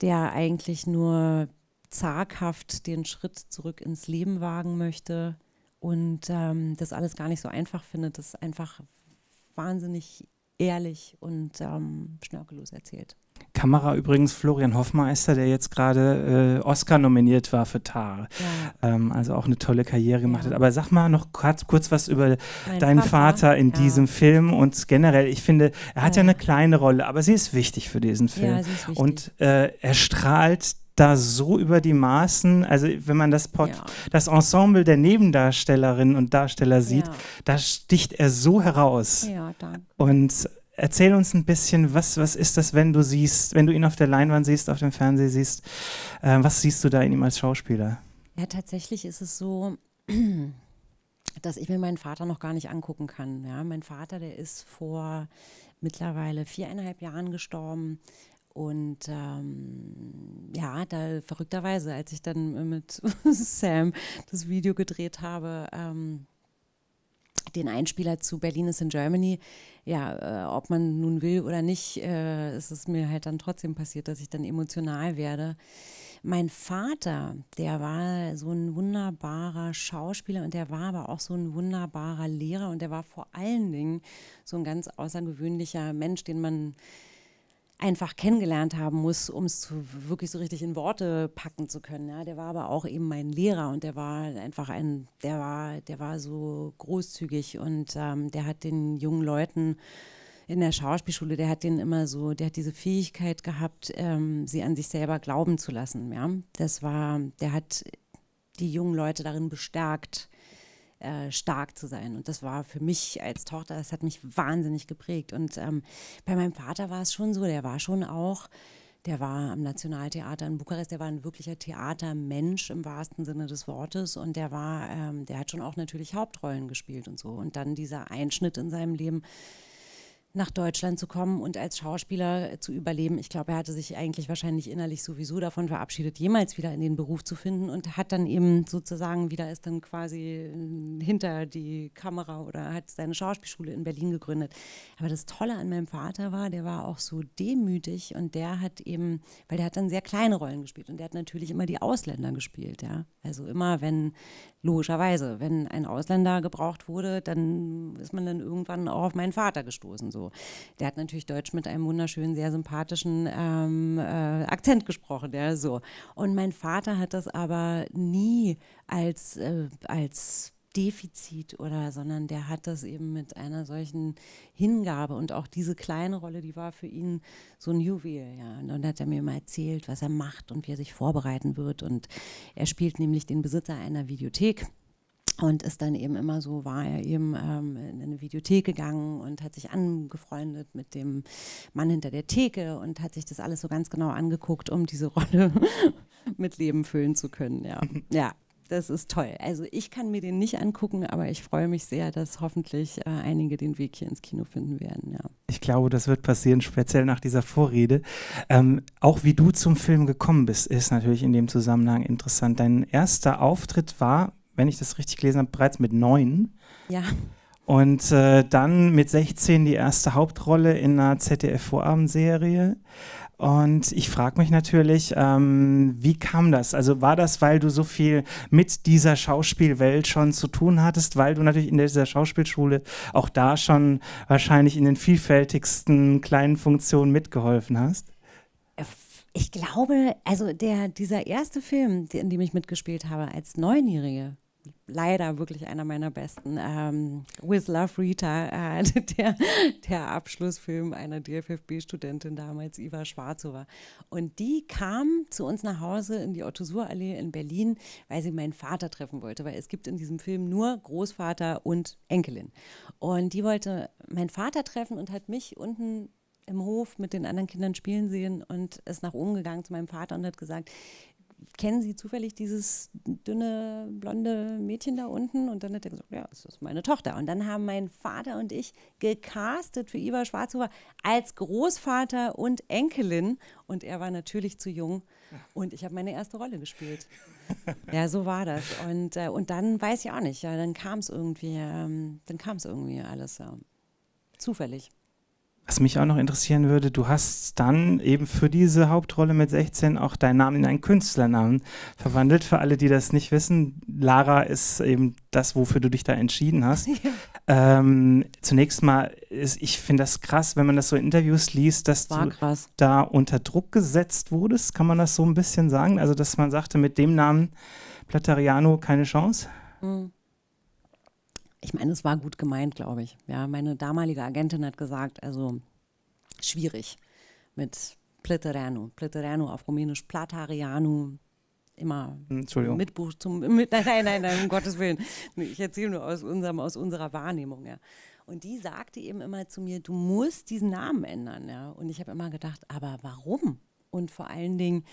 der eigentlich nur zaghaft den Schritt zurück ins Leben wagen möchte und ähm, das alles gar nicht so einfach findet, das einfach wahnsinnig ehrlich und ähm, schnörkellos erzählt. Kamera übrigens Florian Hoffmeister, der jetzt gerade äh, Oscar nominiert war für Tar. Ja. Ähm, also auch eine tolle Karriere gemacht ja. hat. Aber sag mal noch kurz, kurz was über mein deinen Vater, Vater in ja. diesem Film und generell. Ich finde, er hat ja. eine kleine Rolle, aber sie ist wichtig für diesen Film. Und äh, er strahlt da so über die Maßen, also wenn man das, Port ja. das Ensemble der Nebendarstellerinnen und Darsteller sieht, ja. da sticht er so heraus. Ja, danke. und erzähl uns ein bisschen, was, was ist das, wenn du siehst, wenn du ihn auf der Leinwand siehst, auf dem Fernseher siehst, äh, was siehst du da in ihm als Schauspieler? Ja, tatsächlich ist es so, dass ich mir meinen Vater noch gar nicht angucken kann. Ja, mein Vater, der ist vor mittlerweile viereinhalb Jahren gestorben. Und ähm, ja, da verrückterweise, als ich dann mit Sam das Video gedreht habe, ähm, den Einspieler zu Berlin is in Germany. Ja, äh, ob man nun will oder nicht, äh, ist es mir halt dann trotzdem passiert, dass ich dann emotional werde. Mein Vater, der war so ein wunderbarer Schauspieler und der war aber auch so ein wunderbarer Lehrer und der war vor allen Dingen so ein ganz außergewöhnlicher Mensch, den man einfach kennengelernt haben muss, um es wirklich so richtig in Worte packen zu können. Ja. Der war aber auch eben mein Lehrer und der war einfach ein, der war, der war so großzügig und ähm, der hat den jungen Leuten in der Schauspielschule, der hat den immer so, der hat diese Fähigkeit gehabt, ähm, sie an sich selber glauben zu lassen. Ja. Das war, der hat die jungen Leute darin bestärkt, äh, stark zu sein. Und das war für mich als Tochter, das hat mich wahnsinnig geprägt. Und ähm, bei meinem Vater war es schon so, der war schon auch der war am Nationaltheater in Bukarest, der war ein wirklicher Theatermensch im wahrsten Sinne des Wortes und der war, ähm, der hat schon auch natürlich Hauptrollen gespielt und so. Und dann dieser Einschnitt in seinem Leben, nach Deutschland zu kommen und als Schauspieler äh, zu überleben. Ich glaube, er hatte sich eigentlich wahrscheinlich innerlich sowieso davon verabschiedet, jemals wieder in den Beruf zu finden und hat dann eben sozusagen wieder ist dann quasi äh, hinter die Kamera oder hat seine Schauspielschule in Berlin gegründet. Aber das Tolle an meinem Vater war, der war auch so demütig und der hat eben, weil der hat dann sehr kleine Rollen gespielt und der hat natürlich immer die Ausländer gespielt, ja. Also immer, wenn, logischerweise, wenn ein Ausländer gebraucht wurde, dann ist man dann irgendwann auch auf meinen Vater gestoßen. So so. Also, der hat natürlich Deutsch mit einem wunderschönen, sehr sympathischen ähm, äh, Akzent gesprochen, ja, so. Und mein Vater hat das aber nie als, äh, als Defizit oder, sondern der hat das eben mit einer solchen Hingabe und auch diese kleine Rolle, die war für ihn so ein Juwel, ja. Und dann hat er mir mal erzählt, was er macht und wie er sich vorbereiten wird. Und er spielt nämlich den Besitzer einer Videothek und ist dann eben immer so, war er eben ähm, in eine Videothek gegangen und hat sich angefreundet mit dem Mann hinter der Theke und hat sich das alles so ganz genau angeguckt, um diese Rolle mit Leben füllen zu können. Ja. ja, das ist toll. Also ich kann mir den nicht angucken, aber ich freue mich sehr, dass hoffentlich äh, einige den Weg hier ins Kino finden werden. Ja. Ich glaube, das wird passieren, speziell nach dieser Vorrede. Ähm, auch wie du zum Film gekommen bist, ist natürlich in dem Zusammenhang interessant. Dein erster Auftritt war wenn ich das richtig gelesen habe, bereits mit neun. Ja. Und äh, dann mit 16 die erste Hauptrolle in einer ZDF-Vorabendserie. Und ich frage mich natürlich, ähm, wie kam das? Also war das, weil du so viel mit dieser Schauspielwelt schon zu tun hattest, weil du natürlich in dieser Schauspielschule auch da schon wahrscheinlich in den vielfältigsten kleinen Funktionen mitgeholfen hast? Äh, ich glaube, also der, dieser erste Film, in dem ich mitgespielt habe als Neunjährige, leider wirklich einer meiner besten. Ähm, With Love Rita, äh, der, der Abschlussfilm einer DFFB-Studentin damals, Iva Schwarzowa. Und die kam zu uns nach Hause in die allee in Berlin, weil sie meinen Vater treffen wollte, weil es gibt in diesem Film nur Großvater und Enkelin. Und die wollte meinen Vater treffen und hat mich unten im Hof mit den anderen Kindern spielen sehen und ist nach oben gegangen zu meinem Vater und hat gesagt, kennen Sie zufällig dieses dünne, blonde Mädchen da unten? Und dann hat er gesagt, ja, das ist meine Tochter. Und dann haben mein Vater und ich gecastet für Iva Schwarzhofer als Großvater und Enkelin. Und er war natürlich zu jung. Und ich habe meine erste Rolle gespielt. ja, so war das. Und, äh, und dann weiß ich auch nicht, ja, dann kam es irgendwie, ähm, dann kam es irgendwie alles ja. zufällig. Was mich auch noch interessieren würde, du hast dann eben für diese Hauptrolle mit 16 auch deinen Namen in einen Künstlernamen verwandelt. Für alle, die das nicht wissen, Lara ist eben das, wofür du dich da entschieden hast. ähm, zunächst mal, ist, ich finde das krass, wenn man das so in Interviews liest, dass War du krass. da unter Druck gesetzt wurdest. Kann man das so ein bisschen sagen? Also, dass man sagte, mit dem Namen Platariano keine Chance? Mhm ich meine, es war gut gemeint, glaube ich. Ja, meine damalige Agentin hat gesagt, also schwierig mit Plitterano. Plitterano auf Rumänisch Platarianu, immer hm, mit Buch zum mit, nein, nein, nein, nein, um Gottes Willen. Ich erzähle nur aus unserem, aus unserer Wahrnehmung, ja. Und die sagte eben immer zu mir, du musst diesen Namen ändern, ja. Und ich habe immer gedacht, aber warum? Und vor allen Dingen,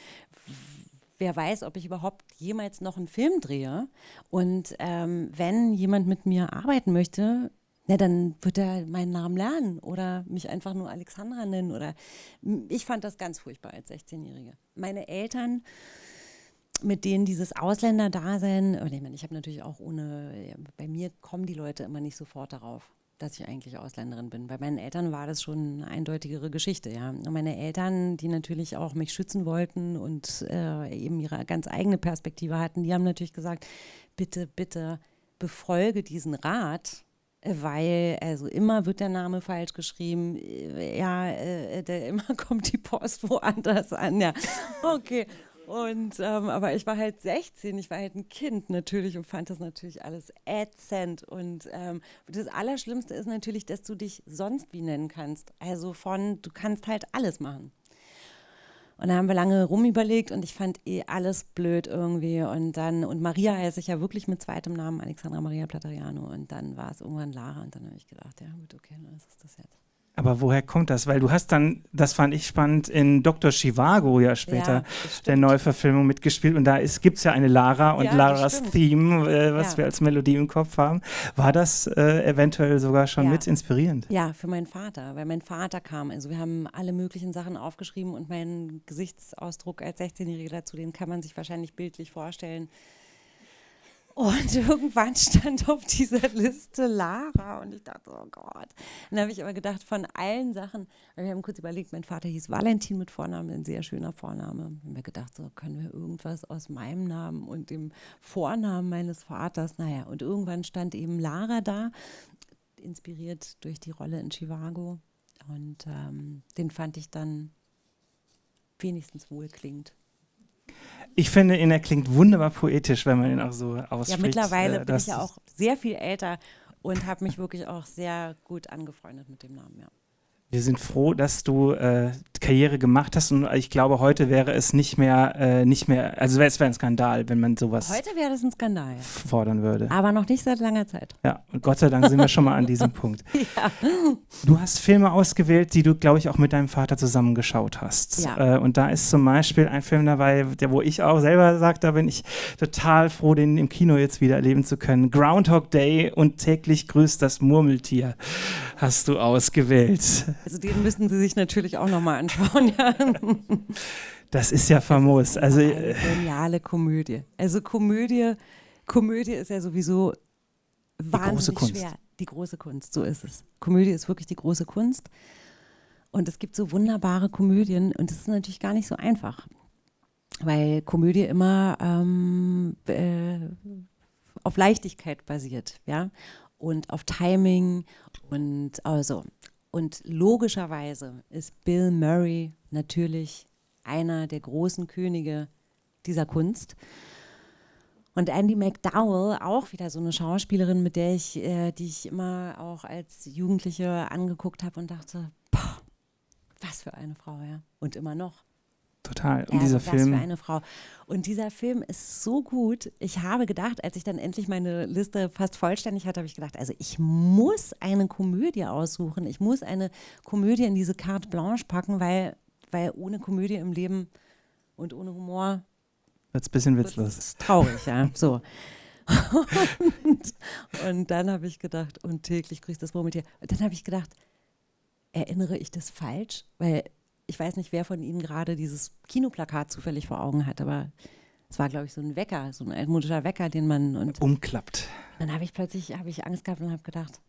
wer weiß, ob ich überhaupt jemals noch einen Film drehe. Und ähm, wenn jemand mit mir arbeiten möchte, na, dann wird er meinen Namen lernen oder mich einfach nur Alexandra nennen. Oder ich fand das ganz furchtbar als 16-Jährige. Meine Eltern, mit denen dieses Ausländerdasein, ich meine, ich habe natürlich auch ohne, bei mir kommen die Leute immer nicht sofort darauf dass ich eigentlich Ausländerin bin. Bei meinen Eltern war das schon eine eindeutigere Geschichte, ja. Und meine Eltern, die natürlich auch mich schützen wollten und äh, eben ihre ganz eigene Perspektive hatten, die haben natürlich gesagt, bitte, bitte befolge diesen Rat, äh, weil also immer wird der Name falsch geschrieben, äh, ja, äh, der, immer kommt die Post woanders an, ja. Okay. Und ähm, aber ich war halt 16, ich war halt ein Kind natürlich und fand das natürlich alles ätzend. Und ähm, das Allerschlimmste ist natürlich, dass du dich sonst wie nennen kannst. Also von, du kannst halt alles machen. Und da haben wir lange rumüberlegt und ich fand eh alles blöd irgendwie. Und dann, und Maria heiße ich ja wirklich mit zweitem Namen, Alexandra Maria Platariano. Und dann war es irgendwann Lara und dann habe ich gedacht, ja gut, okay, dann ist das jetzt. Aber woher kommt das? Weil du hast dann, das fand ich spannend, in Dr. Chivago ja später ja, der Neuverfilmung mitgespielt. Und da gibt es ja eine Lara und ja, Laras Theme, äh, was ja. wir als Melodie im Kopf haben. War das äh, eventuell sogar schon mit inspirierend? Ja, für meinen Vater, weil mein Vater kam. Also wir haben alle möglichen Sachen aufgeschrieben und meinen Gesichtsausdruck als 16-Jähriger dazu, den kann man sich wahrscheinlich bildlich vorstellen. Und irgendwann stand auf dieser Liste Lara und ich dachte, oh Gott. Dann habe ich aber gedacht, von allen Sachen, wir haben kurz überlegt, mein Vater hieß Valentin mit Vornamen, ein sehr schöner Vorname. Haben wir gedacht, so können wir irgendwas aus meinem Namen und dem Vornamen meines Vaters, naja, und irgendwann stand eben Lara da, inspiriert durch die Rolle in Chivago. und ähm, den fand ich dann wenigstens wohlklingend. Ich finde ihn, er klingt wunderbar poetisch, wenn man ihn auch so ausspricht. Ja, mittlerweile äh, bin ich ja auch sehr viel älter und habe mich wirklich auch sehr gut angefreundet mit dem Namen, ja. Wir sind froh, dass du äh, Karriere gemacht hast und ich glaube, heute wäre es nicht mehr, äh, nicht mehr, also es wäre ein Skandal, wenn man sowas. Heute wäre das ein Skandal. Fordern würde. Aber noch nicht seit langer Zeit. Ja, und Gott sei Dank sind wir schon mal an diesem Punkt. Ja. Du hast Filme ausgewählt, die du, glaube ich, auch mit deinem Vater zusammengeschaut hast. Ja. Äh, und da ist zum Beispiel ein Film dabei, der, wo ich auch selber sage, da bin ich total froh, den im Kino jetzt wieder erleben zu können. Groundhog Day und täglich grüßt das Murmeltier hast du ausgewählt. Also den müssen Sie sich natürlich auch nochmal anschauen. Ja. Das ist ja famos. Also eine äh, geniale Komödie. Also Komödie, Komödie ist ja sowieso wahnsinnig die schwer. Die große Kunst, so ist es. Komödie ist wirklich die große Kunst. Und es gibt so wunderbare Komödien und es ist natürlich gar nicht so einfach, weil Komödie immer ähm, äh, auf Leichtigkeit basiert, ja, und auf Timing und also und logischerweise ist Bill Murray natürlich einer der großen Könige dieser Kunst. Und Andy McDowell, auch wieder so eine Schauspielerin, mit der ich, äh, die ich immer auch als Jugendliche angeguckt habe und dachte, boah, was für eine Frau, ja. Und immer noch. Total. Und ja, dieser was Film. für eine Frau. Und dieser Film ist so gut. Ich habe gedacht, als ich dann endlich meine Liste fast vollständig hatte, habe ich gedacht, also ich muss eine Komödie aussuchen. Ich muss eine Komödie in diese Carte Blanche packen, weil, weil ohne Komödie im Leben und ohne Humor. Wird es ein bisschen witzlos. Ist Traurig, ja. So. und, und, dann habe ich gedacht, und täglich grüßt das hier. Und dann habe ich gedacht, erinnere ich das falsch? Weil ich weiß nicht, wer von Ihnen gerade dieses Kinoplakat zufällig vor Augen hat, aber es war, glaube ich, so ein Wecker, so ein altmodischer Wecker, den man und umklappt. Dann habe ich plötzlich habe ich Angst gehabt und habe gedacht,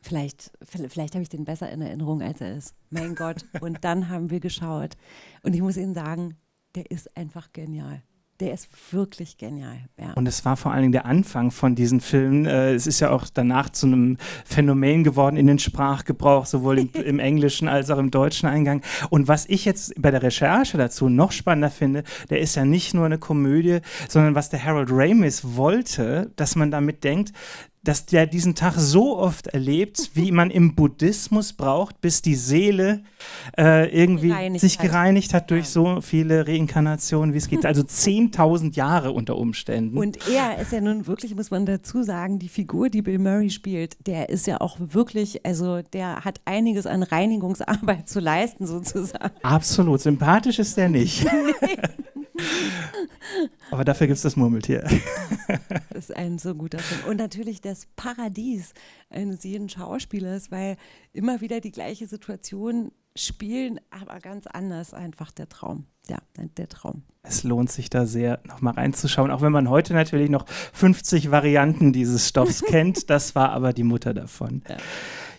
vielleicht, vielleicht habe ich den besser in Erinnerung, als er ist. Mein Gott. Und dann haben wir geschaut. Und ich muss Ihnen sagen, der ist einfach genial. Der ist wirklich genial. Ja. Und es war vor allen Dingen der Anfang von diesen Filmen. Äh, es ist ja auch danach zu einem Phänomen geworden in den Sprachgebrauch, sowohl im, im englischen als auch im deutschen Eingang. Und was ich jetzt bei der Recherche dazu noch spannender finde, der ist ja nicht nur eine Komödie, sondern was der Harold Ramis wollte, dass man damit denkt, dass der diesen Tag so oft erlebt, wie man im Buddhismus braucht, bis die Seele äh, irgendwie gereinigt sich gereinigt hat durch ja. so viele Reinkarnationen, wie es geht. Also 10.000 Jahre unter Umständen. Und er ist ja nun wirklich, muss man dazu sagen, die Figur, die Bill Murray spielt, der ist ja auch wirklich, also der hat einiges an Reinigungsarbeit zu leisten sozusagen. Absolut, sympathisch ist der nicht. nee. Aber dafür gibt es das Murmeltier. das ist ein so guter Film. Und natürlich das Paradies eines jeden Schauspielers, weil immer wieder die gleiche Situation spielen, aber ganz anders einfach der Traum. Ja, der Traum. Es lohnt sich da sehr, nochmal reinzuschauen, auch wenn man heute natürlich noch 50 Varianten dieses Stoffs kennt. Das war aber die Mutter davon. Ja.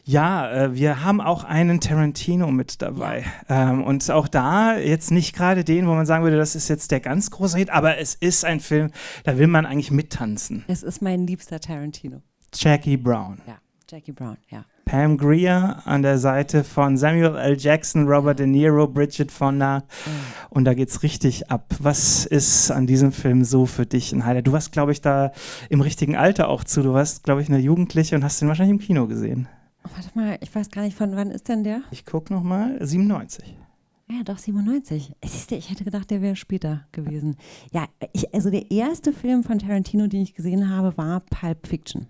Ja, äh, wir haben auch einen Tarantino mit dabei. Ja. Ähm, und auch da jetzt nicht gerade den, wo man sagen würde, das ist jetzt der ganz große Hit, aber es ist ein Film, da will man eigentlich mittanzen. Es ist mein liebster Tarantino. Jackie Brown. Ja, Jackie Brown, ja. Pam Greer an der Seite von Samuel L. Jackson, Robert De Niro, Bridget Fonda. Mhm. Und da geht's richtig ab. Was ist an diesem Film so für dich ein Highlight? Du warst, glaube ich, da im richtigen Alter auch zu. Du warst, glaube ich, eine Jugendliche und hast den wahrscheinlich im Kino gesehen. Oh, warte mal, ich weiß gar nicht, von wann ist denn der? Ich gucke nochmal. 97. Ja, doch, 97. Siehst ich hätte gedacht, der wäre später gewesen. Ja, ich, also der erste Film von Tarantino, den ich gesehen habe, war Pulp Fiction.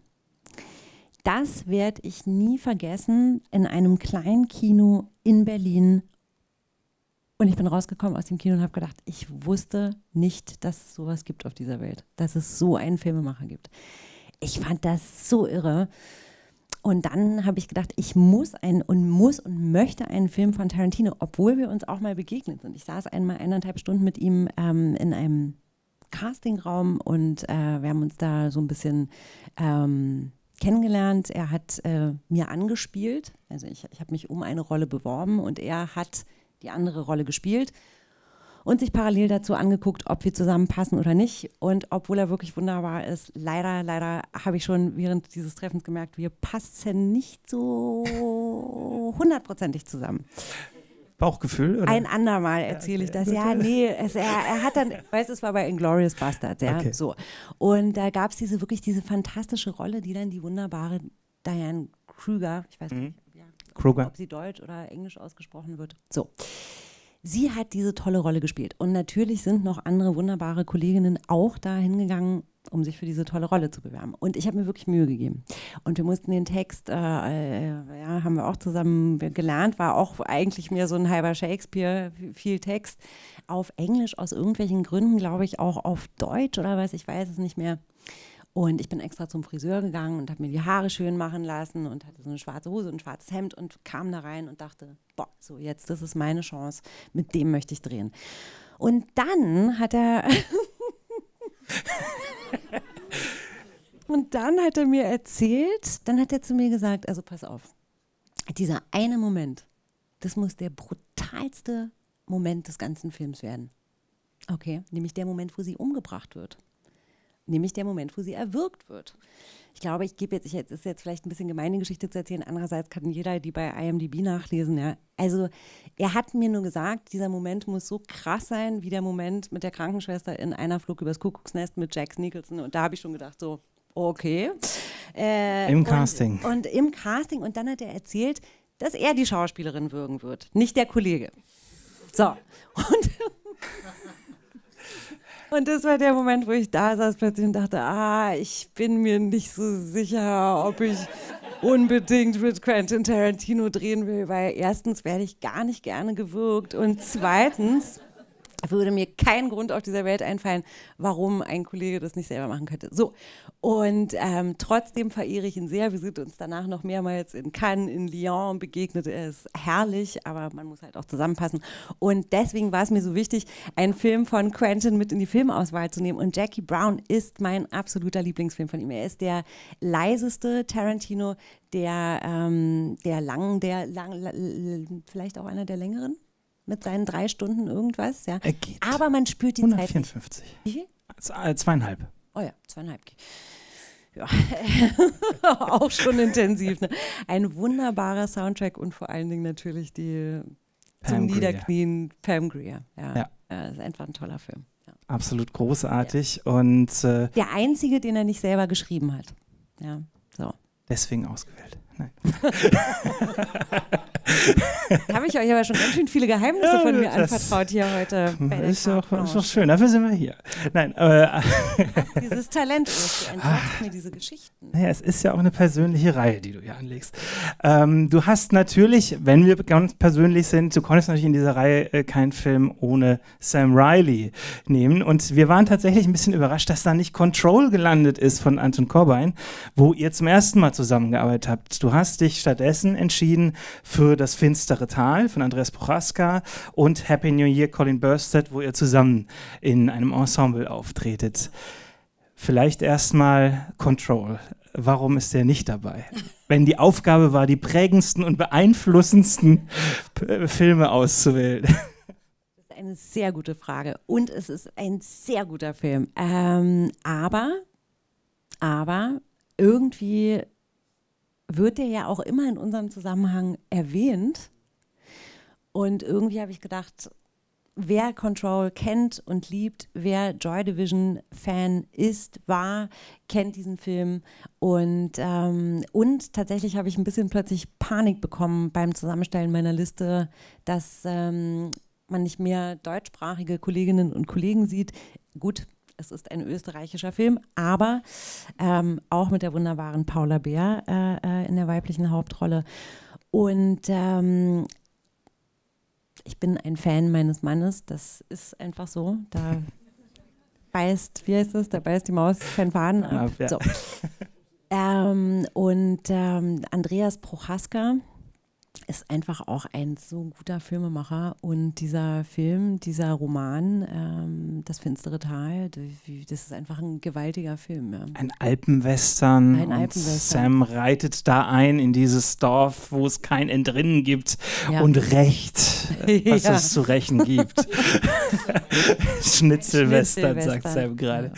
Das werde ich nie vergessen in einem kleinen Kino in Berlin. Und ich bin rausgekommen aus dem Kino und habe gedacht, ich wusste nicht, dass es sowas gibt auf dieser Welt, dass es so einen Filmemacher gibt. Ich fand das so irre. Und dann habe ich gedacht, ich muss einen und muss und möchte einen Film von Tarantino, obwohl wir uns auch mal begegnet sind. Ich saß einmal eineinhalb Stunden mit ihm ähm, in einem Castingraum und äh, wir haben uns da so ein bisschen ähm, kennengelernt. Er hat äh, mir angespielt, also ich, ich habe mich um eine Rolle beworben und er hat die andere Rolle gespielt und sich parallel dazu angeguckt, ob wir zusammenpassen oder nicht. Und obwohl er wirklich wunderbar ist, leider, leider habe ich schon während dieses Treffens gemerkt, wir passen nicht so hundertprozentig zusammen. Bauchgefühl? Oder? Ein andermal erzähle ich das. Ja, nee, es, er, er, hat dann, weißt du, es war bei Inglorious Bastards, ja, okay. so. Und da gab es diese, wirklich diese fantastische Rolle, die dann die wunderbare Diane Krüger, ich weiß mhm. nicht, ja, ob sie deutsch oder englisch ausgesprochen wird, so Sie hat diese tolle Rolle gespielt. Und natürlich sind noch andere wunderbare Kolleginnen auch da hingegangen, um sich für diese tolle Rolle zu bewerben. Und ich habe mir wirklich Mühe gegeben. Und wir mussten den Text, äh, äh, ja, haben wir auch zusammen gelernt, war auch eigentlich mehr so ein halber Shakespeare, viel Text, auf Englisch aus irgendwelchen Gründen, glaube ich, auch auf Deutsch oder was, ich weiß es nicht mehr. Und ich bin extra zum Friseur gegangen und habe mir die Haare schön machen lassen und hatte so eine schwarze Hose und ein schwarzes Hemd und kam da rein und dachte, boah, so jetzt, das ist meine Chance, mit dem möchte ich drehen. Und dann hat er. und dann hat er mir erzählt, dann hat er zu mir gesagt, also pass auf, dieser eine Moment, das muss der brutalste Moment des ganzen Films werden. Okay, nämlich der Moment, wo sie umgebracht wird nämlich der Moment, wo sie erwürgt wird. Ich glaube, ich gebe jetzt, ich, es ist jetzt vielleicht ein bisschen gemeine Geschichte zu erzählen. Andererseits kann jeder die bei IMDb nachlesen. Ja. Also, er hat mir nur gesagt, dieser Moment muss so krass sein, wie der Moment mit der Krankenschwester in einer Flug übers Kuckucksnest mit Jack Nicholson. Und da habe ich schon gedacht, so, okay. Äh, Im Casting. Und im Casting. Und dann hat er erzählt, dass er die Schauspielerin wirken wird, nicht der Kollege. So. Und. Und das war der Moment, wo ich da saß plötzlich und dachte, ah, ich bin mir nicht so sicher, ob ich unbedingt mit Quentin Tarantino drehen will, weil erstens werde ich gar nicht gerne gewürgt und zweitens würde mir kein Grund auf dieser Welt einfallen, warum ein Kollege das nicht selber machen könnte. So, und ähm, trotzdem verehre ich ihn sehr. Wir sind uns danach noch mehrmals in Cannes, in Lyon begegnet. Er ist herrlich, aber man muss halt auch zusammenpassen. Und deswegen war es mir so wichtig, einen Film von Quentin mit in die Filmauswahl zu nehmen. Und Jackie Brown ist mein absoluter Lieblingsfilm von ihm. Er ist der leiseste Tarantino, der, ähm, der langen, der lang, vielleicht auch einer der längeren mit seinen drei Stunden irgendwas. Ja. Er geht Aber man spürt die 154. Zeit. 154. Wie viel? Äh, zweieinhalb. Oh ja, zweieinhalb. Ja, auch schon intensiv. Ne? Ein wunderbarer Soundtrack und vor allen Dingen natürlich die Pam zum Greer. Niederknien Pam Greer. Ja. ja. ja ist einfach ein toller Film. Ja. Absolut großartig. Und äh, der einzige, den er nicht selber geschrieben hat. Ja, so. Deswegen ausgewählt. Nein. da habe ich euch aber schon ganz schön viele Geheimnisse von mir anvertraut hier heute. Ist doch, ist doch schön, dafür sind wir hier. Nein, äh, Dieses Talent, ist, du ah. mir diese Geschichten. Naja, es ist ja auch eine persönliche Reihe, die du hier anlegst. Ähm, du hast natürlich, wenn wir ganz persönlich sind, du konntest natürlich in dieser Reihe äh, keinen Film ohne Sam Riley nehmen. Und wir waren tatsächlich ein bisschen überrascht, dass da nicht Control gelandet ist von Anton Corbijn, wo ihr zum ersten Mal zusammengearbeitet habt. Du Du hast dich stattdessen entschieden für Das finstere Tal von Andreas Prochaska und Happy New Year Colin Burstedt, wo ihr zusammen in einem Ensemble auftretet. Vielleicht erstmal Control. Warum ist der nicht dabei? Wenn die Aufgabe war, die prägendsten und beeinflussendsten Filme auszuwählen Das ist eine sehr gute Frage und es ist ein sehr guter Film. Ähm, aber, aber irgendwie wird der ja auch immer in unserem Zusammenhang erwähnt. Und irgendwie habe ich gedacht, wer Control kennt und liebt, wer Joy Division Fan ist, war, kennt diesen Film. Und, ähm, und tatsächlich habe ich ein bisschen plötzlich Panik bekommen beim Zusammenstellen meiner Liste, dass ähm, man nicht mehr deutschsprachige Kolleginnen und Kollegen sieht. Gut, es ist ein österreichischer Film, aber ähm, auch mit der wunderbaren Paula Bär äh, äh, in der weiblichen Hauptrolle. Und ähm, ich bin ein Fan meines Mannes, das ist einfach so. Da beißt, wie heißt das? Da beißt die Maus kein Faden ab. So. Ähm, und ähm, Andreas Prochaska, ist einfach auch ein so guter Filmemacher und dieser Film, dieser Roman, ähm, Das finstere Tal, das ist einfach ein gewaltiger Film. Ja. Ein Alpenwestern. Ein Alpenwestern. Sam reitet da ein in dieses Dorf, wo es kein Entrinnen gibt ja. und Recht, was ja. es zu rächen gibt. Schnitzelwestern, Schnitzelwestern, sagt Sam gerade.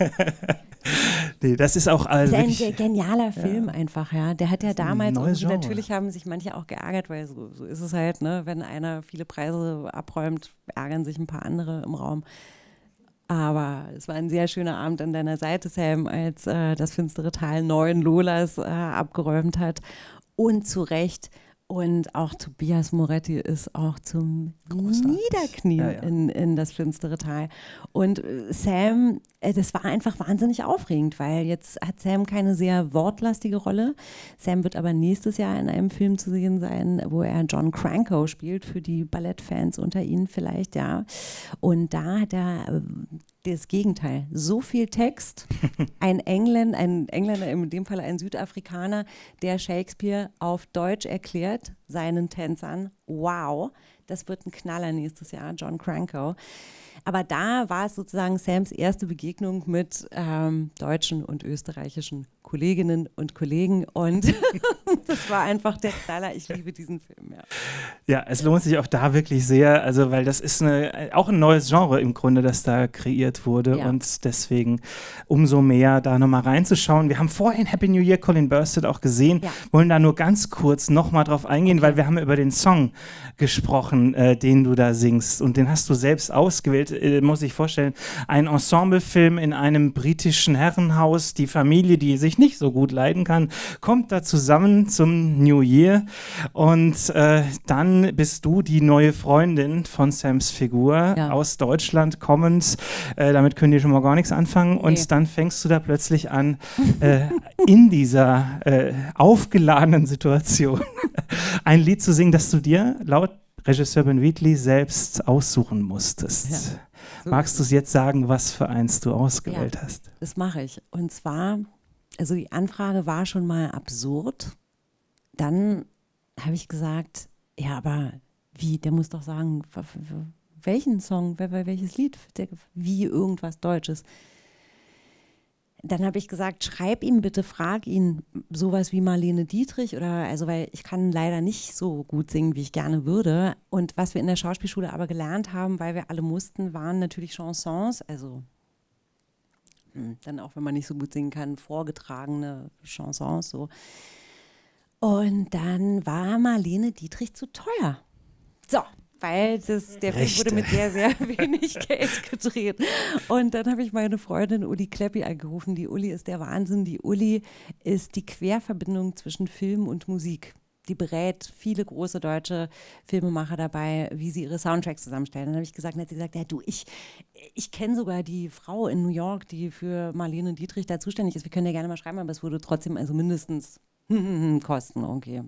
Ja. nee, das ist auch also äh, das ist ein genialer Film ja. einfach, ja. Der hat ja damals, und natürlich haben sich manche auch geärgert, weil so, so ist es halt, ne? Wenn einer viele Preise abräumt, ärgern sich ein paar andere im Raum. Aber es war ein sehr schöner Abend an deiner Seite, Sam, als äh, das finstere Tal neun Lolas äh, abgeräumt hat. Und zu Recht und auch Tobias Moretti ist auch zum Großartig. Niederknien ja, ja. In, in das finstere Tal. Und äh, Sam, äh, das war einfach wahnsinnig aufregend, weil jetzt hat Sam keine sehr wortlastige Rolle. Sam wird aber nächstes Jahr in einem Film zu sehen sein, wo er John Cranko spielt, für die Ballettfans unter Ihnen vielleicht, ja. Und da hat er das Gegenteil. So viel Text. Ein Engländer, ein Engländer, in dem Fall ein Südafrikaner, der Shakespeare auf Deutsch erklärt, seinen Tänzern. Wow, das wird ein Knaller nächstes Jahr, John Cranko. Aber da war es sozusagen Sams erste Begegnung mit ähm, deutschen und österreichischen Kolleginnen und Kollegen und das war einfach der Knaller. Ich liebe diesen Film, ja. Ja, es lohnt sich auch da wirklich sehr, also weil das ist eine, auch ein neues Genre im Grunde, das da kreiert wurde ja. und deswegen umso mehr da nochmal reinzuschauen. Wir haben vorhin Happy New Year Colin Bursted auch gesehen, ja. wollen da nur ganz kurz nochmal drauf eingehen, weil wir haben über den Song gesprochen, äh, den du da singst und den hast du selbst ausgewählt, äh, muss ich vorstellen. Ein Ensemblefilm in einem britischen Herrenhaus, die Familie, die sich nicht so gut leiden kann, kommt da zusammen zum New Year und äh, dann bist du die neue Freundin von Sams Figur ja. aus Deutschland kommend. Äh, damit können die schon mal gar nichts anfangen und nee. dann fängst du da plötzlich an äh, in dieser äh, aufgeladenen Situation ein Lied zu singen, das du dir laut Regisseur Ben Wheatley selbst aussuchen musstest. Ja. So Magst du es jetzt sagen, was für eins du ausgewählt ja, hast? Das mache ich. Und zwar also die Anfrage war schon mal absurd. Dann habe ich gesagt, ja, aber wie, der muss doch sagen, welchen Song, welches Lied, wie irgendwas Deutsches. Dann habe ich gesagt, schreib ihm bitte, frag ihn sowas wie Marlene Dietrich oder also, weil ich kann leider nicht so gut singen, wie ich gerne würde. Und was wir in der Schauspielschule aber gelernt haben, weil wir alle mussten, waren natürlich Chansons, also Mm, dann auch wenn man nicht so gut singen kann, vorgetragene Chansons so. Und dann war Marlene Dietrich zu teuer. So, weil das, der Rechte. Film wurde mit sehr, sehr wenig Geld gedreht. Und dann habe ich meine Freundin Uli Kleppi angerufen. Die Uli ist der Wahnsinn. Die Uli ist die Querverbindung zwischen Film und Musik die berät viele große deutsche Filmemacher dabei, wie sie ihre Soundtracks zusammenstellen. Dann habe ich gesagt, dann hat sie gesagt, ja du, ich, ich kenne sogar die Frau in New York, die für Marlene Dietrich da zuständig ist. Wir können ja gerne mal schreiben, aber es würde trotzdem also mindestens Kosten, okay,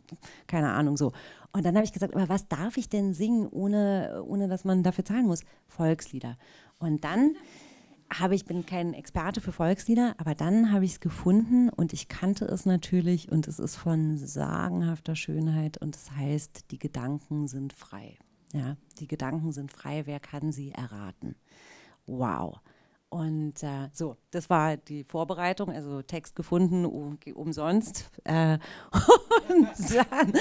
keine Ahnung so. Und dann habe ich gesagt, aber was darf ich denn singen, ohne, ohne dass man dafür zahlen muss? Volkslieder. Und dann habe ich bin kein Experte für Volkslieder, aber dann habe ich es gefunden und ich kannte es natürlich und es ist von sagenhafter Schönheit und es heißt, die Gedanken sind frei. Ja, die Gedanken sind frei, wer kann sie erraten? Wow. Und äh, so, das war die Vorbereitung, also Text gefunden, um, umsonst. Äh, und, dann,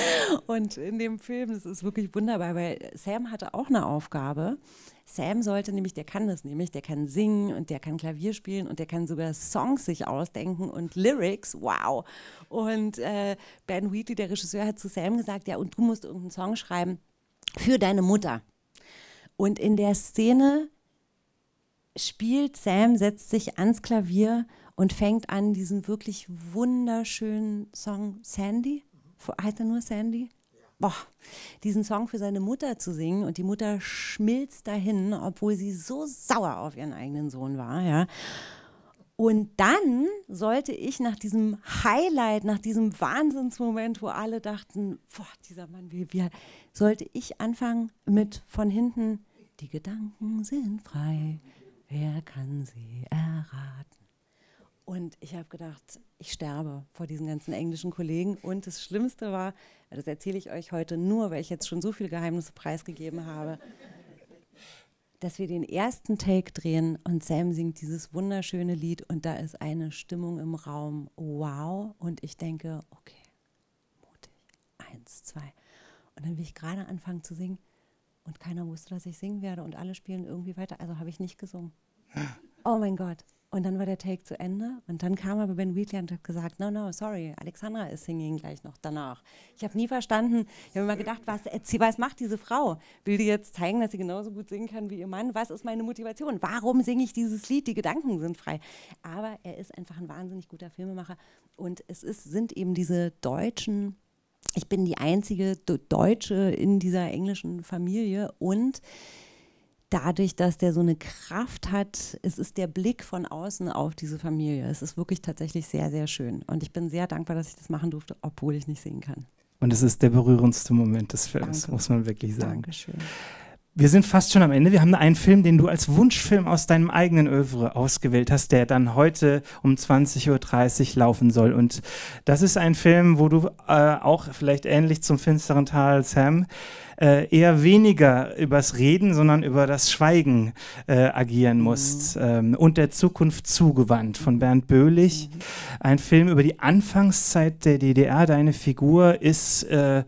und in dem Film, das ist wirklich wunderbar, weil Sam hatte auch eine Aufgabe Sam sollte nämlich, der kann das nämlich, der kann singen und der kann Klavier spielen und der kann sogar Songs sich ausdenken und Lyrics, wow. Und äh, Ben Wheatley, der Regisseur, hat zu Sam gesagt, ja, und du musst irgendeinen Song schreiben für deine Mutter. Und in der Szene spielt Sam, setzt sich ans Klavier und fängt an, diesen wirklich wunderschönen Song Sandy, heißt er nur Sandy? boah, diesen Song für seine Mutter zu singen und die Mutter schmilzt dahin, obwohl sie so sauer auf ihren eigenen Sohn war, ja. Und dann sollte ich nach diesem Highlight, nach diesem Wahnsinnsmoment, wo alle dachten, boah, dieser Mann, wie, wie, sollte ich anfangen mit von hinten, die Gedanken sind frei, wer kann sie erraten? Und ich habe gedacht, ich sterbe vor diesen ganzen englischen Kollegen. Und das Schlimmste war, das erzähle ich euch heute nur, weil ich jetzt schon so viele Geheimnisse preisgegeben habe, dass wir den ersten Take drehen und Sam singt dieses wunderschöne Lied und da ist eine Stimmung im Raum, wow. Und ich denke, okay, mutig, eins, zwei. Und dann will ich gerade anfangen zu singen und keiner wusste, dass ich singen werde und alle spielen irgendwie weiter. Also habe ich nicht gesungen. Oh mein Gott. Und dann war der Take zu Ende und dann kam aber Ben Wheatley und hat gesagt, no, no, sorry, Alexandra ist singing gleich noch danach. Ich habe nie verstanden, ich habe immer gedacht, was, was macht diese Frau? Will die jetzt zeigen, dass sie genauso gut singen kann wie ihr Mann? Was ist meine Motivation? Warum singe ich dieses Lied? Die Gedanken sind frei. Aber er ist einfach ein wahnsinnig guter Filmemacher und es ist, sind eben diese deutschen ich bin die einzige Deutsche in dieser englischen Familie und dadurch, dass der so eine Kraft hat, es ist der Blick von außen auf diese Familie. Es ist wirklich tatsächlich sehr, sehr schön. Und ich bin sehr dankbar, dass ich das machen durfte, obwohl ich nicht sehen kann. Und es ist der berührendste Moment des Films, Danke. muss man wirklich sagen. Dankeschön. Wir sind fast schon am Ende. Wir haben einen Film, den du als Wunschfilm aus deinem eigenen Övre ausgewählt hast, der dann heute um 20.30 Uhr laufen soll. Und das ist ein Film, wo du äh, auch vielleicht ähnlich zum Finsteren Tal Sam äh, eher weniger übers Reden, sondern über das Schweigen äh, agieren musst. Mhm. Ähm, und der Zukunft zugewandt von Bernd Böhlich. Mhm. Ein Film über die Anfangszeit der DDR. Deine Figur ist äh,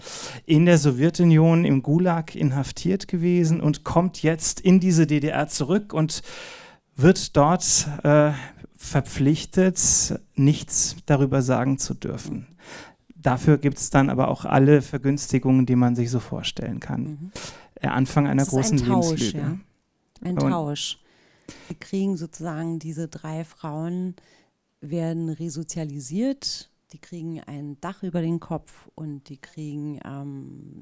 in der Sowjetunion im Gulag inhaftiert gewesen und kommt jetzt in diese DDR zurück und wird dort äh, verpflichtet, nichts darüber sagen zu dürfen dafür gibt es dann aber auch alle Vergünstigungen, die man sich so vorstellen kann. Mhm. Anfang einer großen ein Tausch, Lebenslüge. Ja. Ein Und Tausch. Wir kriegen sozusagen diese drei Frauen, werden resozialisiert, die kriegen ein Dach über den Kopf und die kriegen ähm,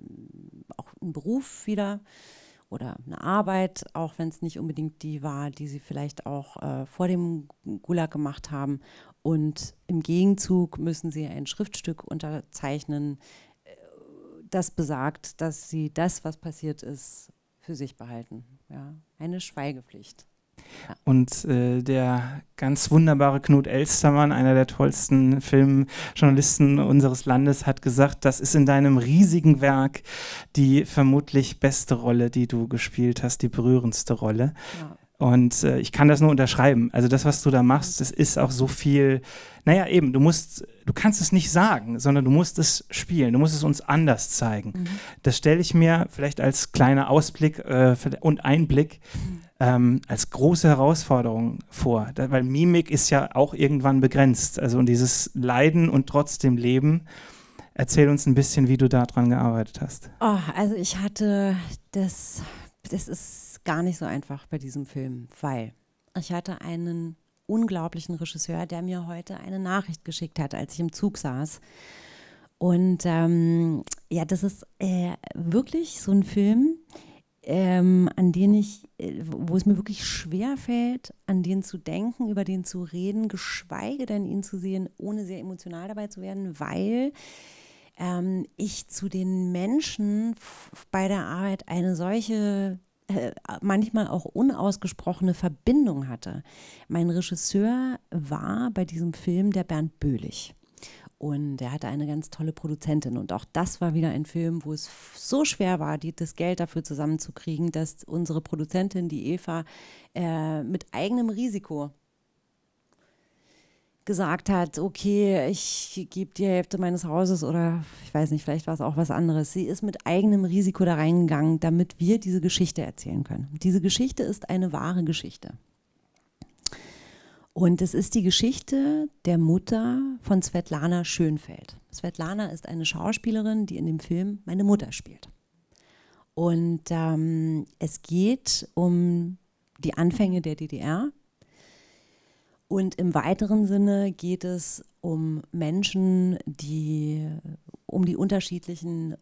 auch einen Beruf wieder oder eine Arbeit, auch wenn es nicht unbedingt die war, die sie vielleicht auch äh, vor dem Gulag gemacht haben. Und im Gegenzug müssen sie ein Schriftstück unterzeichnen, äh, das besagt, dass sie das, was passiert ist, für sich behalten. Ja? Eine Schweigepflicht. Und äh, der ganz wunderbare Knut Elstermann, einer der tollsten Filmjournalisten unseres Landes, hat gesagt, das ist in deinem riesigen Werk die vermutlich beste Rolle, die du gespielt hast, die berührendste Rolle. Ja. Und äh, ich kann das nur unterschreiben. Also das, was du da machst, das ist auch so viel. Naja, eben, du musst, du kannst es nicht sagen, sondern du musst es spielen. Du musst es uns anders zeigen. Mhm. Das stelle ich mir vielleicht als kleiner Ausblick äh, und Einblick mhm. ähm, als große Herausforderung vor. Da, weil Mimik ist ja auch irgendwann begrenzt. Also und dieses Leiden und trotzdem Leben. Erzähl uns ein bisschen, wie du daran gearbeitet hast. Oh, also ich hatte das, das ist gar nicht so einfach bei diesem Film, weil ich hatte einen unglaublichen Regisseur, der mir heute eine Nachricht geschickt hat, als ich im Zug saß. Und ähm, ja, das ist äh, wirklich so ein Film, ähm, an den ich, äh, wo es mir wirklich schwer fällt, an den zu denken, über den zu reden, geschweige denn ihn zu sehen, ohne sehr emotional dabei zu werden, weil ähm, ich zu den Menschen bei der Arbeit eine solche äh, manchmal auch unausgesprochene Verbindung hatte. Mein Regisseur war bei diesem Film der Bernd Böhlich. Und er hatte eine ganz tolle Produzentin. Und auch das war wieder ein Film, wo es so schwer war, die, das Geld dafür zusammenzukriegen, dass unsere Produzentin, die Eva, äh, mit eigenem Risiko gesagt hat, okay, ich gebe die Hälfte meines Hauses oder ich weiß nicht, vielleicht war es auch was anderes. Sie ist mit eigenem Risiko da reingegangen, damit wir diese Geschichte erzählen können. Diese Geschichte ist eine wahre Geschichte. Und es ist die Geschichte der Mutter von Svetlana Schönfeld. Svetlana ist eine Schauspielerin, die in dem Film meine Mutter spielt. Und ähm, es geht um die Anfänge der DDR und im weiteren Sinne geht es um Menschen, die um die unterschiedlichen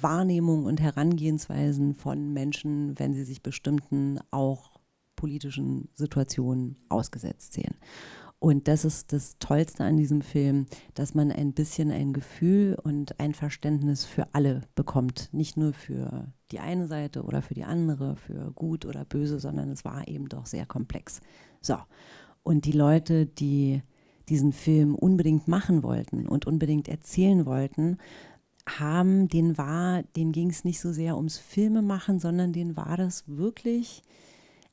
Wahrnehmungen und Herangehensweisen von Menschen, wenn sie sich bestimmten auch politischen Situationen ausgesetzt sehen. Und das ist das Tollste an diesem Film, dass man ein bisschen ein Gefühl und ein Verständnis für alle bekommt. Nicht nur für die eine Seite oder für die andere, für gut oder böse, sondern es war eben doch sehr komplex. So. Und die Leute, die diesen Film unbedingt machen wollten und unbedingt erzählen wollten, haben, denen war, denen ging es nicht so sehr ums Filme machen, sondern denen war das wirklich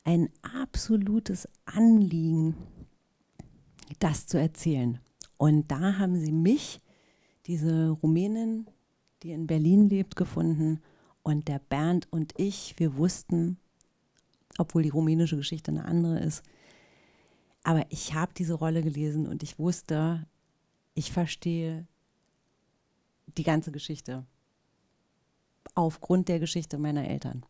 ein absolutes Anliegen, das zu erzählen. Und da haben sie mich, diese Rumänin, die in Berlin lebt, gefunden. Und der Bernd und ich, wir wussten, obwohl die rumänische Geschichte eine andere ist, aber ich habe diese Rolle gelesen und ich wusste, ich verstehe die ganze Geschichte aufgrund der Geschichte meiner Eltern.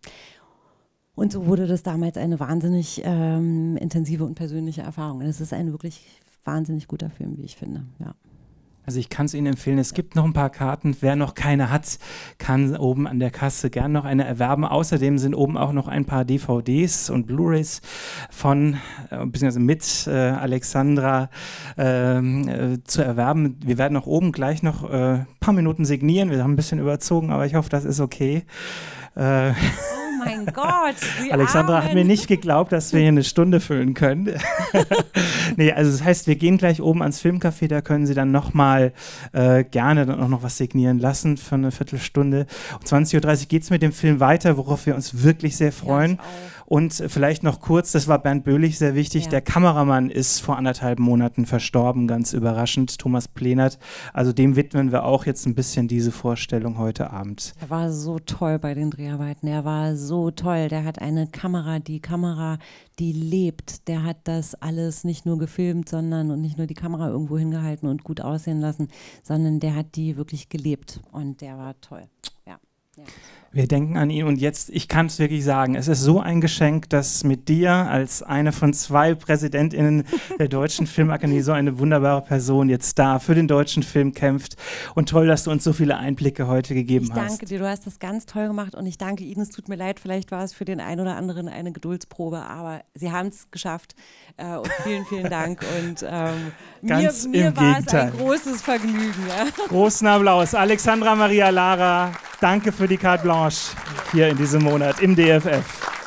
Und so wurde das damals eine wahnsinnig ähm, intensive und persönliche Erfahrung. Und es ist ein wirklich wahnsinnig guter Film, wie ich finde. Ja. Also ich kann es Ihnen empfehlen. Es gibt noch ein paar Karten. Wer noch keine hat, kann oben an der Kasse gern noch eine erwerben. Außerdem sind oben auch noch ein paar DVDs und Blu-rays von äh, bzw. mit äh, Alexandra ähm, äh, zu erwerben. Wir werden auch oben gleich noch ein äh, paar Minuten signieren. Wir haben ein bisschen überzogen, aber ich hoffe, das ist okay. Äh, mein Gott. Alexandra Armen. hat mir nicht geglaubt, dass wir hier eine Stunde füllen können. nee, also das heißt, wir gehen gleich oben ans Filmcafé, da können Sie dann nochmal äh, gerne dann auch noch was signieren lassen für eine Viertelstunde. Um 20.30 Uhr geht es mit dem Film weiter, worauf wir uns wirklich sehr freuen. Ja, und vielleicht noch kurz, das war Bernd Böhlich sehr wichtig, ja. der Kameramann ist vor anderthalb Monaten verstorben, ganz überraschend, Thomas Plenert. Also dem widmen wir auch jetzt ein bisschen diese Vorstellung heute Abend. Er war so toll bei den Dreharbeiten, er war so toll, der hat eine Kamera, die Kamera, die lebt, der hat das alles nicht nur gefilmt, sondern und nicht nur die Kamera irgendwo hingehalten und gut aussehen lassen, sondern der hat die wirklich gelebt und der war toll. Ja. ja. Wir denken an ihn und jetzt, ich kann es wirklich sagen, es ist so ein Geschenk, dass mit dir als eine von zwei Präsidentinnen der Deutschen Filmakademie so eine wunderbare Person jetzt da für den deutschen Film kämpft. Und toll, dass du uns so viele Einblicke heute gegeben hast. Ich danke hast. dir, du hast das ganz toll gemacht und ich danke Ihnen. Es tut mir leid, vielleicht war es für den einen oder anderen eine Geduldsprobe, aber Sie haben es geschafft. Äh, und vielen, vielen Dank. Und ähm, ganz mir, mir im war Gegenteil. es ein großes Vergnügen. Ja. Großen Applaus. Alexandra Maria Lara. Danke für die Carte Blanche hier in diesem Monat im DFF.